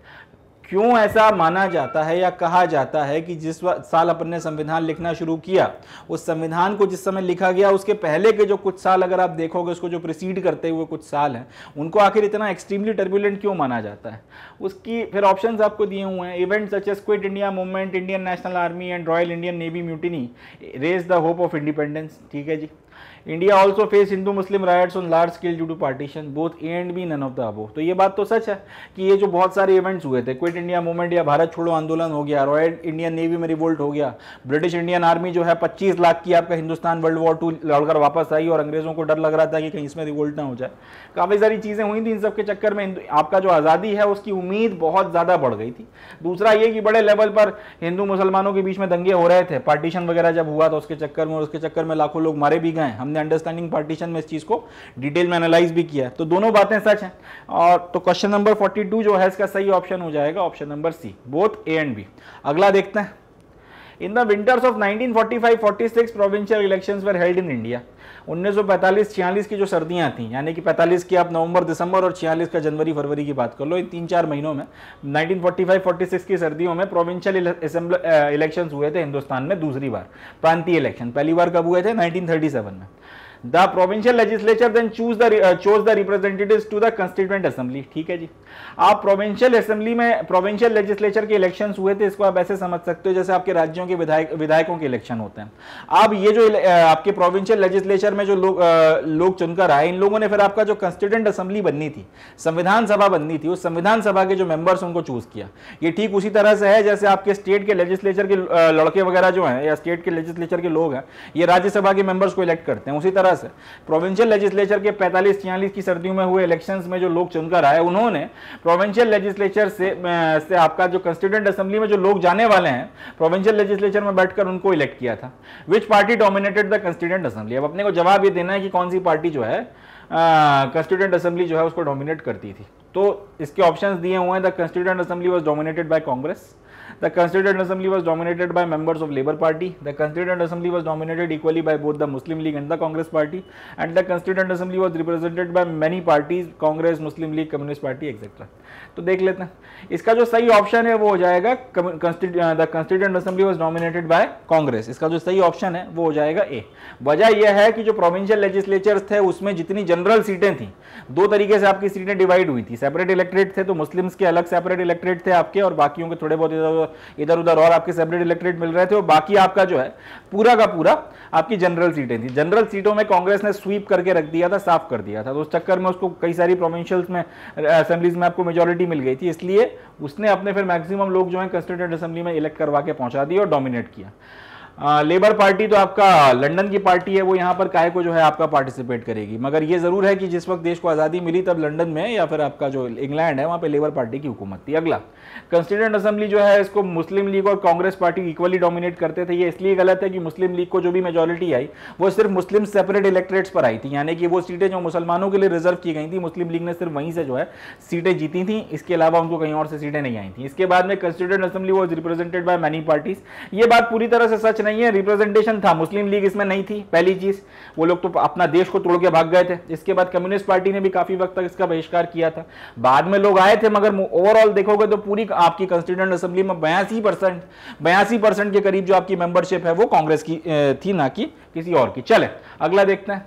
क्यों ऐसा माना जाता है या कहा जाता है कि जिस साल अपन ने संविधान लिखना शुरू किया उस संविधान को जिस समय लिखा गया उसके पहले के जो कुछ साल अगर आप देखोगे उसको जो प्रिसीड करते हुए कुछ साल हैं उनको आखिर इतना एक्सट्रीमली टर्बुलेंट क्यों माना जाता है उसकी फिर ऑप्शन आपको दिए हुए हैं event such as Quit India Movement Indian National Army and Royal Indian Navy mutiny raised the hope of independence ठीक है जी India also faced Hindu Muslim riots on large scale due to partition both A and B none of the above तो ये बात तो सच है कि ये जो बहुत सारे इवेंट्स हुए थे क्विट इंडिया मूवमेंट या भारत छोड़ो आंदोलन हो गया रॉयल इंडियन नेवी में रिवोल्ट हो गया ब्रिटिश इंडियन आर्मी जो है पच्चीस लाख की आपका हिंदुस्तान वर्ल्ड वॉर टू लड़कर वापस आई और अंग्रेजों को डर लग रहा था कि कहीं इसमें रिवोल्ट ना हो जाए काफ़ी सारी चीज़ें हुई थी इन सब के चक्कर में आपका जो आज़ादी है उसकी उम्मीद बहुत ज़्यादा बढ़ गई थी दूसरा ये कि बड़े लेवल पर हिंदू मुसलमानों के बीच में दंगे हो रहे थे पार्टीशन वगैरह जब हुआ था उसके चक्कर में उसके चक्कर में लाखों लोग मारे भी गए हम हमने अंडरस्टैंडिंग पार्टीशन में इस चीज़ को डिटेल में एनालाइज भी किया तो दोनों बातें सच हैं और तो क्वेश्चन नंबर 42 जो है इसका सही ऑप्शन हो जाएगा option number C both A and B अगला देखते हैं In the winters of 1945-46, provincial election were held in India उन्नीस सौ की जो सर्दियाँ थी यानी कि 45 की आप नवंबर दिसंबर और 46 का जनवरी फरवरी की बात कर लो इन तीन चार महीनों में 1945-46 की सर्दियों में प्रोविंशियल इलेक्शन हुए थे हिंदुस्तान में दूसरी बार प्रांतीय इलेक्शन पहली बार कब हुए थे 1937 में the provincial legislature then choose the chose the representative to the constituent assembly ठीक है जी आप प्रोविंशियल असेंबली में प्रोविंशियल लेजिस्लेचर के इलेक्शन हुए थे इसको आप ऐसे समझ सकते हो जैसे आपके राज्यों के विधायक विधायकों के इलेक्शन होते हैं अब ये जो uh, आपके प्रोविंशियल लेजिस्लेचर में जो लोग uh, लोग चुनकर आए इन लोगों ने फिर आपका जो कंस्टिट्यूएंट असेंबली बननी थी संविधान सभा बननी थी उस संविधान सभा के जो मेंबर्स उनको चूज किया ये ठीक उसी तरह से है जैसे आपके स्टेट के लेजिस्लेचर के uh, लड़के वगैरह जो हैं या स्टेट के लेजिस्लेचर के लोग हैं ये राज्यसभा के मेंबर्स को इलेक्ट करते हैं उसी तरह दस प्रोविंशियल लेजिस्लेचर के पैंतालीस छियालीस की सर्दियों में हुए इलेक्शंस में जो लोग चुनकर आए उन्होंने प्रोविंशियल लेजिस्लेचर से से आपका जो कंस्टिट्यूंट असेंबली में जो लोग जाने वाले हैं प्रोविंशियल लेजिस्लेचर में बैठकर उनको इलेक्ट किया था which party dominated the constituent assembly अब अपने को जवाब ये देना है कि कौन सी पार्टी जो है कंस्टिट्यूंट असेंबली जो है उसको डोमिनेट करती थी तो इसके ऑप्शंस दिए हुए हैं the constituent assembly was dominated by Congress The Constituent Assembly was dominated by members of Labour Party. The Constituent Assembly was dominated equally by both the Muslim League and the Congress Party. And the Constituent Assembly was represented by many parties, Congress, Muslim League, Communist Party, etc. तो देख लेते हैं इसका जो सही option है वो हो जाएगा the constituent assembly was nominated by Congress इसका जो सही ऑप्शन है वो हो जाएगा ए वजह यह है कि जो प्रोविंशियल लेजिस्लेचर्स थे उसमें जितनी जनरल सीटें थी दो तरीके से आपकी सीटें डिवाइड हुई थी सेपरेट इलेक्ट्रेट थे तो मुस्लिम्स के अलग सेपरेट इलेक्ट्रेट थे आपके और बाकियों के थोड़े बहुत इधर उधर और आपके सेपरेट इलेक्ट्रेट मिल रहे थे और बाकी आपका जो है पूरा का पूरा आपकी जनरल सीटें थी जनरल सीटों में कांग्रेस ने स्वीप करके रख दिया था साफ कर दिया था तो उस चक्कर में उसको कई सारी प्रोविंशियल्स में असेंबलीज में आपको मेजोरिटी मिल गई थी इसलिए उसने अपने फिर मैक्सिमम लोग जो है कंस्टिट्यूट असेंबली में इलेक्ट करवा के पहुंचा दिए और डोमिनेट किया लेबर पार्टी तो आपका लंदन की पार्टी है वो यहाँ पर काहे को जो है आपका पार्टिसिपेट करेगी मगर ये ज़रूर है कि जिस वक्त देश को आज़ादी मिली तब लंदन में या फिर आपका जो इंग्लैंड है वहाँ पे लेबर पार्टी की हुकूमत थी अगला कंस्टिट्यूंट असेंबली जो है इसको मुस्लिम लीग और कांग्रेस पार्टी इक्वली डोमिनेट करते थे ये इसलिए गलत है कि मुस्लिम लीग को जो भी मेजोरिटी आई वो सिर्फ मुस्लिम सेपरेट इलेक्ट्रेट्स पर आई थी यानी कि वो सीटें जो मुसलमानों के लिए रिजर्व की गई थी मुस्लिम लीग ने सिर्फ वहीं से जो है सीटें जीती थी इसके अलावा उनको कहीं और से सीटें नहीं आई थी इसके बाद में constituent assembly was represented by many parties ये बात पूरी तरह से सच नहीं है रिप्रेजेंटेशन था मुस्लिम लीग इसमें नहीं थी पहली चीज वो लोग तो अपना देश को तोड़ के भाग गए थे इसके बाद कम्युनिस्ट पार्टी ने भी काफी वक्त तक इसका बहिष्कार किया था बाद में लोग आए थे मगर ओवरऑल देखोगे तो पूरी आपकी कंस्टिट्यूंट असेंबली में बयासी परसेंट बयासी परसेंट के करीब जो आपकी मेंबरशिप है वो कांग्रेस की थी ना कि किसी और की चले अगला देखते हैं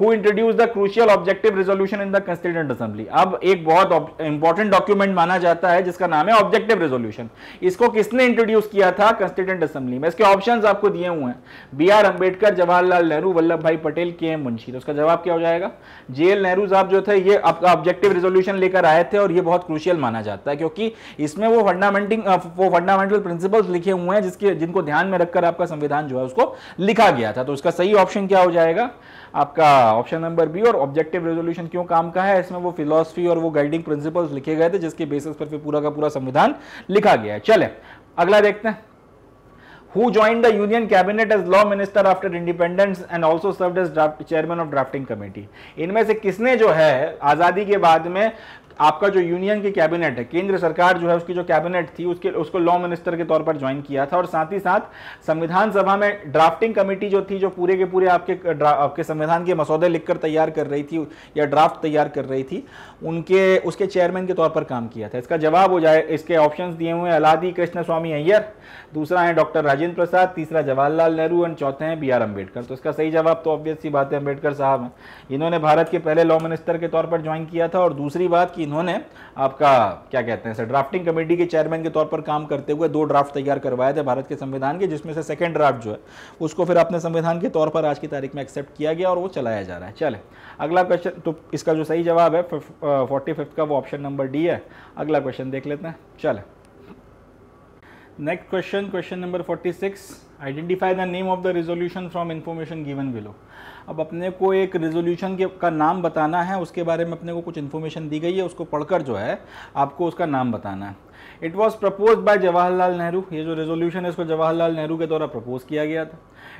who introduced the crucial objective resolution in the constituent assembly अब एक बहुत इंपॉर्टेंट डॉक्यूमेंट माना जाता है जिसका नाम है ऑब्जेक्टिव रेजोल्यूशन इसको किसने इंट्रोड्यूस किया था कंस्टिट्यूंट असेंबली में इसके ऑप्शन आपको दिए हुए हैं B R Ambedkar Jawaharlal Nehru Vallabhbhai Patel के एम मुंशी तो उसका जवाब क्या हो जाएगा जे एल नेहरू साहब जो थे ये आपका ऑब्जेक्टिव रेजोल्यूशन लेकर आए थे और ये बहुत क्रूशियल माना जाता है क्योंकि इसमें वो फंडामेंटिंग वो फंडामेंटल प्रिंसिपल्स लिखे हुए हैं जिसके जिनको ध्यान में रखकर आपका संविधान जो है उसको लिखा गया था तो उसका सही ऑप्शन क्या हो जाएगा आपका ऑप्शन नंबर बी और ऑब्जेक्टिव रेजोल्यूशन क्यों काम का है इसमें वो फिलोसफी और वो गाइडिंग प्रिंसिपल्स लिखे गए थे जिसके बेसिस पर फिर पूरा का पूरा संविधान लिखा गया है चले अगला देखते हैं who joined the union cabinet as law minister after independence and also served as draft chairman of drafting committee इनमें से किसने जो है आज़ादी के बाद में आपका जो यूनियन की कैबिनेट है केंद्र सरकार जो है उसकी जो कैबिनेट थी उसके उसको लॉ मिनिस्टर के तौर पर ज्वाइन किया था और साथ ही साथ संविधान सभा में ड्राफ्टिंग कमेटी जो थी जो पूरे के पूरे आपके आपके संविधान के मसौदे लिखकर तैयार कर रही थी या ड्राफ्ट तैयार कर रही थी उनके उसके चेयरमैन के तौर पर काम किया था इसका जवाब हो जाए इसके ऑप्शन दिए हुए हैं अलादी कृष्ण स्वामी अय्यर दूसरा है डॉक्टर राजेंद्र प्रसाद तीसरा जवाहरलाल नेहरू एंड चौथे हैं बी आर अम्बेडकर तो इसका सही जवाब तो ऑब्वियस सी बात है अम्बेडकर साहब इन्होंने भारत के पहले लॉ मिनिस्टर के तौर पर ज्वाइन किया था और दूसरी बात कि इन्होंने आपका क्या कहते हैं सर ड्राफ्टिंग कमेटी के चेयरमैन के तौर पर काम करते हुए दो ड्राफ्ट तैयार करवाए थे भारत के संविधान के जिसमें से सेकेंड ड्राफ्ट जो है उसको फिर अपने संविधान के तौर पर आज की तारीख में एक्सेप्ट किया गया और वो चलाया जा रहा है चले अगला क्वेश्चन तो इसका जो सही जवाब है फोर्टी का वो ऑप्शन नंबर डी है अगला क्वेश्चन देख लेते हैं चले next question question number 46 six identify the name of the resolution from information given below अब अपने को एक रेजोल्यूशन के का नाम बताना है उसके बारे में अपने को कुछ इन्फॉर्मेशन दी गई है उसको पढ़कर जो है आपको उसका नाम बताना है it was propose by Jawaharlal Nehru ये जो रेजोल्यूशन है इसको जवाहरलाल नेहरू के द्वारा प्रपोज किया गया था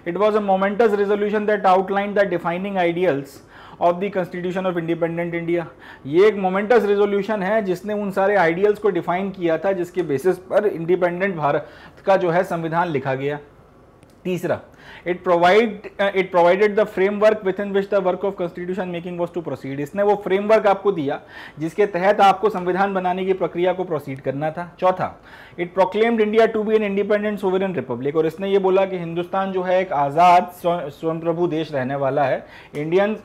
it was a momentous resolution that outline the defining ideals of the constitution of independent India ये एक मोमेंटस रेजोल्यूशन है जिसने उन सारे आइडियल्स को डिफाइन किया था जिसके बेसिस पर इंडिपेंडेंट भारत का जो है संविधान लिखा गया तीसरा it provide it provided the framework within which the work of constitution making was to proceed इसने वो फ्रेमवर्क आपको दिया जिसके तहत आपको संविधान बनाने की प्रक्रिया को प्रोसीड करना था चौथा it proclaimed India to be an independent sovereign republic और इसने ये बोला कि हिंदुस्तान जो है एक आजाद स्वयं प्रभु देश रहने वाला है इंडियन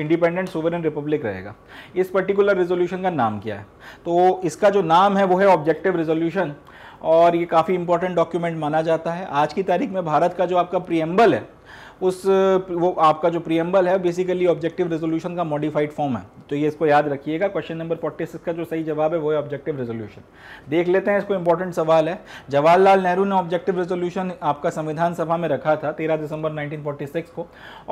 इंडिपेंडेंट सोवरन रिपब्लिक रहेगा इस पर्टिकुलर रिजोल्यूशन का नाम क्या है तो इसका जो नाम है वो है ऑब्जेक्टिव रिजोल्यूशन और ये काफ़ी इंपॉर्टेंट डॉक्यूमेंट माना जाता है आज की तारीख में भारत का जो आपका प्रियम्बल है उस वो आपका जो प्रियम्बल है बेसिकली ऑब्जेक्टिव रेजोल्यूशन का मॉडिफाइड फॉर्म है तो ये इसको याद रखिएगा क्वेश्चन नंबर 46 का जो सही जवाब है वो है ऑब्जेक्टिव रेजोल्यूशन देख लेते हैं इसको इंपॉर्टेंट सवाल है जवाहरलाल नेहरू ने ऑब्जेक्टिव रेजोल्यूशन आपका संविधान सभा में रखा था तेरह दिसंबर नाइनटीन को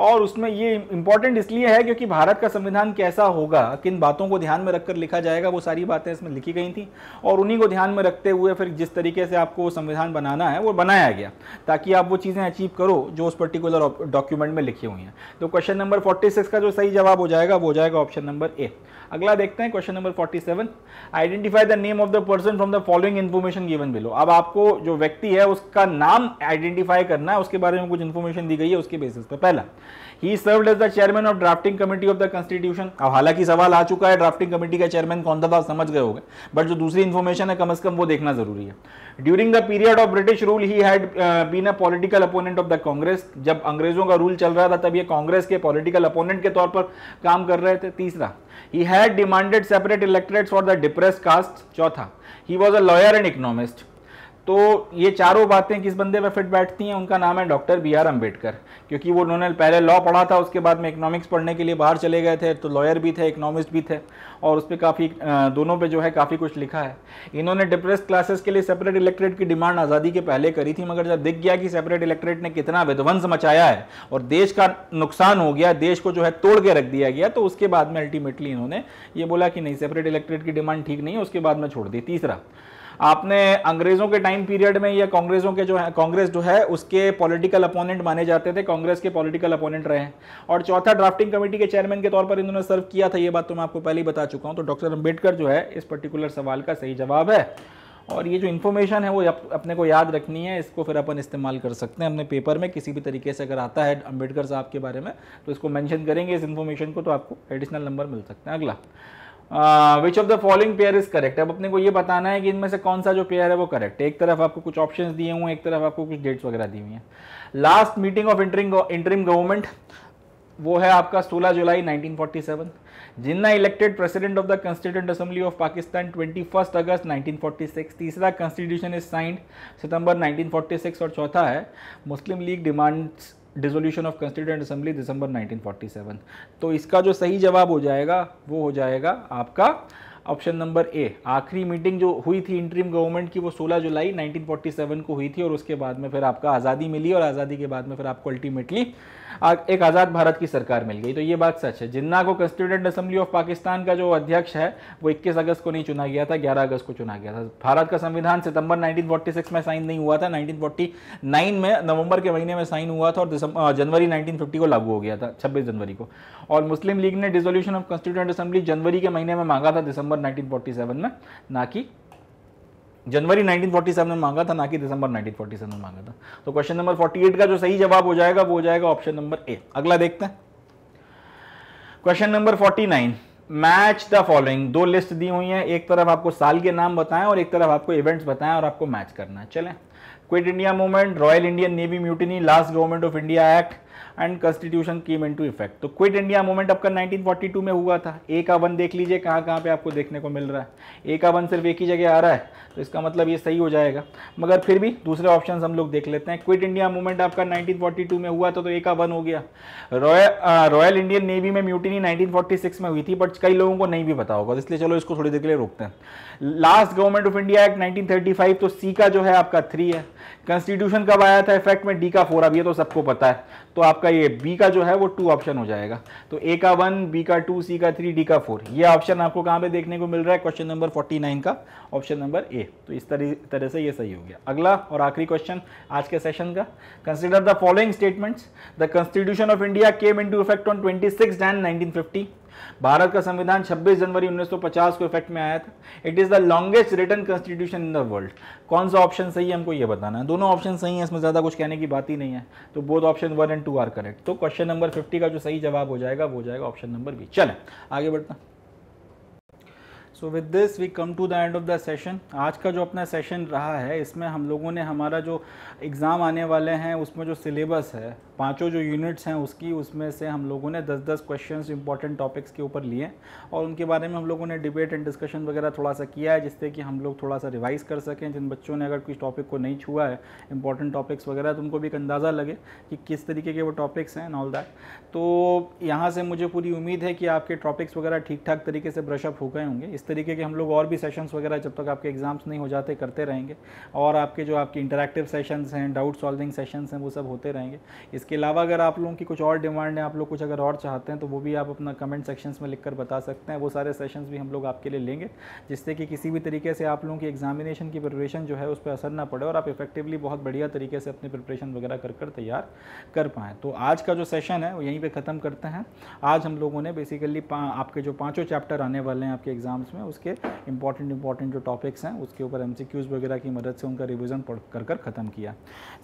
और उसमें ये इंपॉर्टेंट इसलिए है क्योंकि भारत का संविधान कैसा होगा किन बातों को ध्यान में रखकर लिखा जाएगा वो सारी बातें इसमें लिखी गई थी और उन्हीं को ध्यान में रखते हुए फिर जिस तरीके से आपको संविधान बनाना है वो बनाया गया ताकि आप वो चीज़ें अचीव करो जो उस पर्टिकुलर डॉक्यूमेंट में लिखी हुई हैं तो क्वेश्चन नंबर 46 का जो सही जवाब हो जाएगा वो हो जाएगा ऑप्शन नंबर ए अगला देखते हैं question number 47 seven identify the name of the person from the following information given below अब आपको जो व्यक्ति है उसका नाम आइडेंटिफाई करना है उसके बारे में कुछ इन्फॉर्मेशन दी गई है उसके बेसिस पर पहला he served as the chairman of drafting committee of the constitution अब हालांकि सवाल आ चुका है ड्राफ्टिंग कमेटी का चेयरमैन कौन था तो आप समझ गए होगा बट जो दूसरी इन्फॉर्मेशन है कम से कम वो देखना जरूरी है during the period of British rule he had been a political opponent of the Congress जब अंग्रेजों का रूल चल रहा था तब ये कांग्रेस के पॉलिटिकल अपोनेंट के तौर पर काम कर रहे थे तीसरा he had demanded separate electorate for the depress caste चौथा he was a lawyer and economist तो ये चारों बातें किस बंदे पर फिट बैठती हैं उनका नाम है डॉक्टर बी आर अम्बेडकर क्योंकि वो उन्होंने पहले लॉ पढ़ा था उसके बाद में इकोनॉमिक्स पढ़ने के लिए बाहर चले गए थे तो लॉयर भी थे इकोनॉमिस्ट भी थे और उस पर काफ़ी दोनों पे जो है काफ़ी कुछ लिखा है इन्होंने डिप्रेस क्लासेस के लिए सेपरेट इलेक्ट्रेट की डिमांड आज़ादी के पहले करी थी मगर जब दिख गया कि सेपरेट इलेक्ट्रेट ने कितना विध्वंस मचाया है और देश का नुकसान हो गया देश को जो है तोड़ के रख दिया गया तो उसके बाद में अल्टीमेटली इन्होंने ये बोला कि नहीं सेपरेट इलेक्ट्रेट की डिमांड ठीक नहीं है उसके बाद में छोड़ दी तीसरा आपने अंग्रेजों के टाइम पीरियड में या कांग्रेसों के जो है कांग्रेस जो है उसके पॉलिटिकल अपोनेंट माने जाते थे कांग्रेस के पॉलिटिकल अपोनेंट रहे और चौथा ड्राफ्टिंग कमेटी के चेयरमैन के तौर पर इन्होंने सर्व किया था ये बात तो मैं आपको पहले ही बता चुका हूँ तो डॉक्टर अम्बेडकर जो है इस पर्टिकुलर सवाल का सही जवाब है और ये जो इन्फॉर्मेशन है वो अपने को याद रखनी है इसको फिर अपन इस्तेमाल कर सकते हैं अपने पेपर में किसी भी तरीके से अगर आता है अम्बेडकर साहब के बारे में तो इसको मेंशन करेंगे इस इन्फॉर्मेशन को तो आपको एडिशनल नंबर मिल सकते हैं अगला which of the following pair is correct अब अपने को ये बताना है कि इनमें से कौन सा जो पेयर है वो करेक्ट है एक तरफ आपको कुछ ऑप्शन दिए हुए एक तरफ आपको कुछ डेट्स वगैरह दी हुई हैं last meeting of interim interim government वो है आपका 16 जुलाई 1947 Jinnah elected president of the constituent assembly of Pakistan 21 अगस्त 1946 तीसरा कॉन्स्टिट्यूशन इज साइंड सितंबर 1946 और चौथा है Muslim League demands dissolution of constituent assembly दिसंबर 1947 तो इसका जो सही जवाब हो जाएगा वो हो जाएगा आपका ऑप्शन नंबर ए आखिरी मीटिंग जो हुई थी इंट्रीम गवर्नमेंट की वो 16 जुलाई 1947 को हुई थी और उसके बाद में फिर आपका आज़ादी मिली और आज़ादी के बाद में फिर आपको अल्टीमेटली एक आज़ाद भारत की सरकार मिल गई तो ये बात सच है जिन्ना को कंस्टिट्यूंट असेंबली ऑफ पाकिस्तान का जो अध्यक्ष है वो इक्कीस अगस्त को नहीं चुना गया था ग्यारह अगस्त को चुना गया था भारत का संविधान सितंबर 1946 में साइन नहीं हुआ था 1949 में नवंबर के महीने में साइन हुआ था और जनवरी 1950 को लागू हो गया था 26 जनवरी को और मुस्लिम लीग ने डिसोल्यूशन ऑफ कंस्टिट्यूंट असेंबली जनवरी के महीने में मांगा था दिसंबर दिसंबर 1947 में ना कि जनवरी 1947 में मांगा था ना कि दिसंबर 1947 में मांगा था तो क्वेश्चन नंबर 48 का जो सही जवाब हो जाएगा वो हो जाएगा ऑप्शन नंबर ए अगला देखते हैं question number 49 match the following दो लिस्ट दी हुई है एक तरफ आपको साल के नाम बताएं और एक तरफ आपको इवेंट्स बताएं और आपको मैच करना है चले Quit India Movement Royal Indian Navy mutiny last Government of India Act and constitution came in into effect तो क्विट इंडिया मूवमेंट आपका 1942 में हुआ था ए का वन देख लीजिए कहाँ कहाँ पे आपको देखने को मिल रहा है ए का वन सिर्फ एक ही जगह आ रहा है तो इसका मतलब ये सही हो जाएगा मगर फिर भी दूसरे ऑप्शन हम लोग देख लेते हैं क्विट इंडिया मूवमेंट आपका टू में हुआ था तो ए का वन हो गया रॉयल रॉयल इंडियन नेवी में म्यूटिनी सिक्स में हुई थी बट कई लोगों को नहीं भी पता होगा तो इसलिए चलो इसको थोड़ी देर के लिए रोकते हैं last Government of India Act five तो सी का जो है आपका थ्री है कॉन्स्टिट्यूशन कब आया था इफेक्ट में डी का फोर अब ये तो सबको पता है तो आपका ये बी का जो है वो टू ऑप्शन हो जाएगा तो ए का वन बी का टू सी का थ्री डी का फोर ये ऑप्शन आपको कहाँ पे देखने को मिल रहा है क्वेश्चन नंबर फोर्टी नाइन का ऑप्शन नंबर ए तो इस तरह तरह से ये सही हो गया अगला और आखिरी क्वेश्चन आज के सेशन का consider the following statements the constitution of India came in effect on twenty six and nineteen fifty Bharat का संविधान 26 जनवरी 1950 को इफेक्ट में आया था it is the longest written constitution in the world कौन सा ऑप्शन सही है हमको ये बताना है दोनों ऑप्शन सही है इसमें ज़्यादा कुछ कहने की बात ही नहीं है तो both option one and two are correct तो क्वेश्चन नंबर फिफ्टी का जो सही जवाब हो जाएगा वो हो जाएगा ऑप्शन नंबर बी चले आगे बढ़ता so with this we come to the end of the session आज का जो अपना सेशन रहा है इसमें हम लोगों ने हमारा जो एग्ज़ाम आने वाले हैं उसमें जो सिलेबस है पांचों जो यूनिट्स हैं उसकी उसमें से हम लोगों ने दस दस क्वेश्चन इंपॉर्टेंट टॉपिक्स के ऊपर लिए और उनके बारे में हम लोगों ने डिबेट एंड डिस्कशन वगैरह थोड़ा सा किया है जिससे कि हम लोग थोड़ा सा रिवाइज़ कर सकें जिन बच्चों ने अगर कुछ टॉपिक को नहीं छुआ है इंपॉर्टेंट टॉपिक्स वगैरह तो उनको भी एक अंदाज़ा लगे कि किस तरीके के वो टॉपिक्स हैं ऑल दैट तो यहाँ से मुझे पूरी उम्मीद है कि आपके टॉपिक्स वगैरह ठीक ठाक तरीके से ब्रशअप हो गए होंगे इस तरीके के हम लोग और भी सेशंस वगैरह जब तक आपके एग्ज़ाम्स नहीं हो जाते करते रहेंगे और आपके जो आपके इंटरेक्टिव सेशंस हैं डाउट सॉल्विंग सेशंस हैं वो सब होते रहेंगे इसके अलावा अगर आप लोगों की कुछ और डिमांड है आप लोग कुछ अगर और चाहते हैं तो वो भी आप अपना कमेंट सेक्शंस में लिख बता सकते हैं वो सारे सेशंस भी हम लोग आपके लिए लेंगे जिससे कि किसी भी तरीके से आप लोगों की एग्जामिनेशन की प्रिपरेशन जो है उस पर असर ना पड़े और आप इफेक्टिवली बहुत बढ़िया तरीके से अपनी प्रिपरेशन वगैरह कर कर तैयार कर पाएँ तो आज का जो सेशन है वो यहीं पर ख़त्म करते हैं आज हम लोगों ने बेसिकली आपके जो पाँचों चैप्टर आने वाले हैं आपके एग्ज़ाम्स में हैं उसके इंपॉर्टेंट इंपॉर्टेंट जो टॉपिक्स हैं उसके ऊपर एम वगैरह की मदद से उनका रिविज़न पढ़ कर कर ख़त्म किया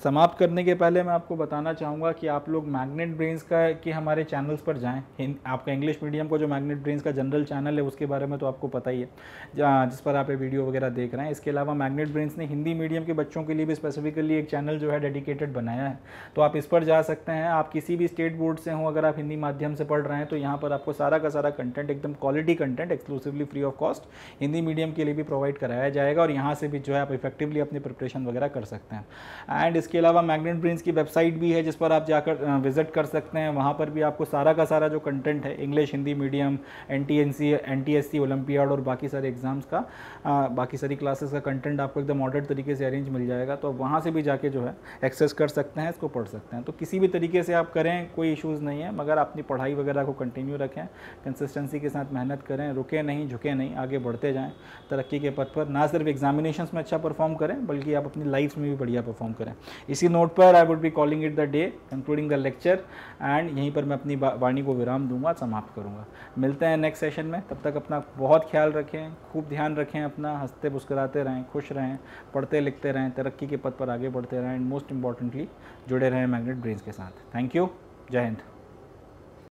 समाप्त करने के पहले मैं आपको बताना चाहूँगा कि आप लोग मैग्नेट ब्रेन्स का के हमारे चैनल्स पर जाएँ आपका इंग्लिश मीडियम का जो मैग्नेट ब्रेन्स का जनरल चैनल है उसके बारे में तो आपको पता ही है जिस पर आप ये वीडियो वगैरह देख रहे हैं इसके अलावा मैग्नेट ब्रेन्स ने हिंदी मीडियम के बच्चों के लिए भी स्पेसिफिकली एक चैनल जो है डेडिकेटेड बनाया है तो आप इस पर जा सकते हैं आप किसी भी स्टेट बोर्ड से हो अगर आप हिंदी माध्यम से पढ़ रहे हैं तो यहाँ पर आपको सारा का सारा कंटेंट एकदम quality content exclusively free of cost Hindi medium के लिए भी प्रोवाइड कराया जाएगा और यहाँ से भी जो है आप इफेक्टिवली अपनी प्रिपरेशन वगैरह कर सकते हैं एंड इसके अलावा मैग्नेट ब्रिंस की वेबसाइट भी है जिस पर आप जाकर विजिट कर सकते हैं वहाँ पर भी आपको सारा का सारा जो कंटेंट है English Hindi medium N T N C N T S C और बाकी सारे एग्जाम्स का बाकी सारी क्लासेस का कंटेंट आपको एकदम मॉडर्न तरीके से अरेंज मिल जाएगा तो आप वहाँ से भी जाके जो है एक्सेस कर सकते हैं इसको पढ़ सकते हैं तो किसी भी तरीके से आप करें कोई इशूज़ नहीं है मगर अपनी पढ़ाई वगैरह को कंटिन्यू रखें कंसिस्टेंसी के साथ मेहनत करें रुके नहीं झुके नहीं ही आगे बढ़ते जाएँ तरक्की के पथ पर ना सिर्फ एग्जामिनेशन में अच्छा परफॉर्म करें बल्कि आप अपनी लाइफ में भी बढ़िया परफॉर्म करें इसी नोट पर I would be calling it the day concluding the lecture and यहीं पर मैं अपनी वाणी को विराम दूंगा समाप्त करूंगा मिलते हैं नेक्स्ट सेशन में तब तक अपना बहुत ख्याल रखें खूब ध्यान रखें अपना हंसते मुस्कराते रहें खुश रहें पढ़ते लिखते रहें तरक्की के पथ पर आगे बढ़ते रहें एंड मोस्ट इंपॉर्टेंटली जुड़े रहें मैग्नेट ब्रेन्स के साथ थैंक यू जय हिंद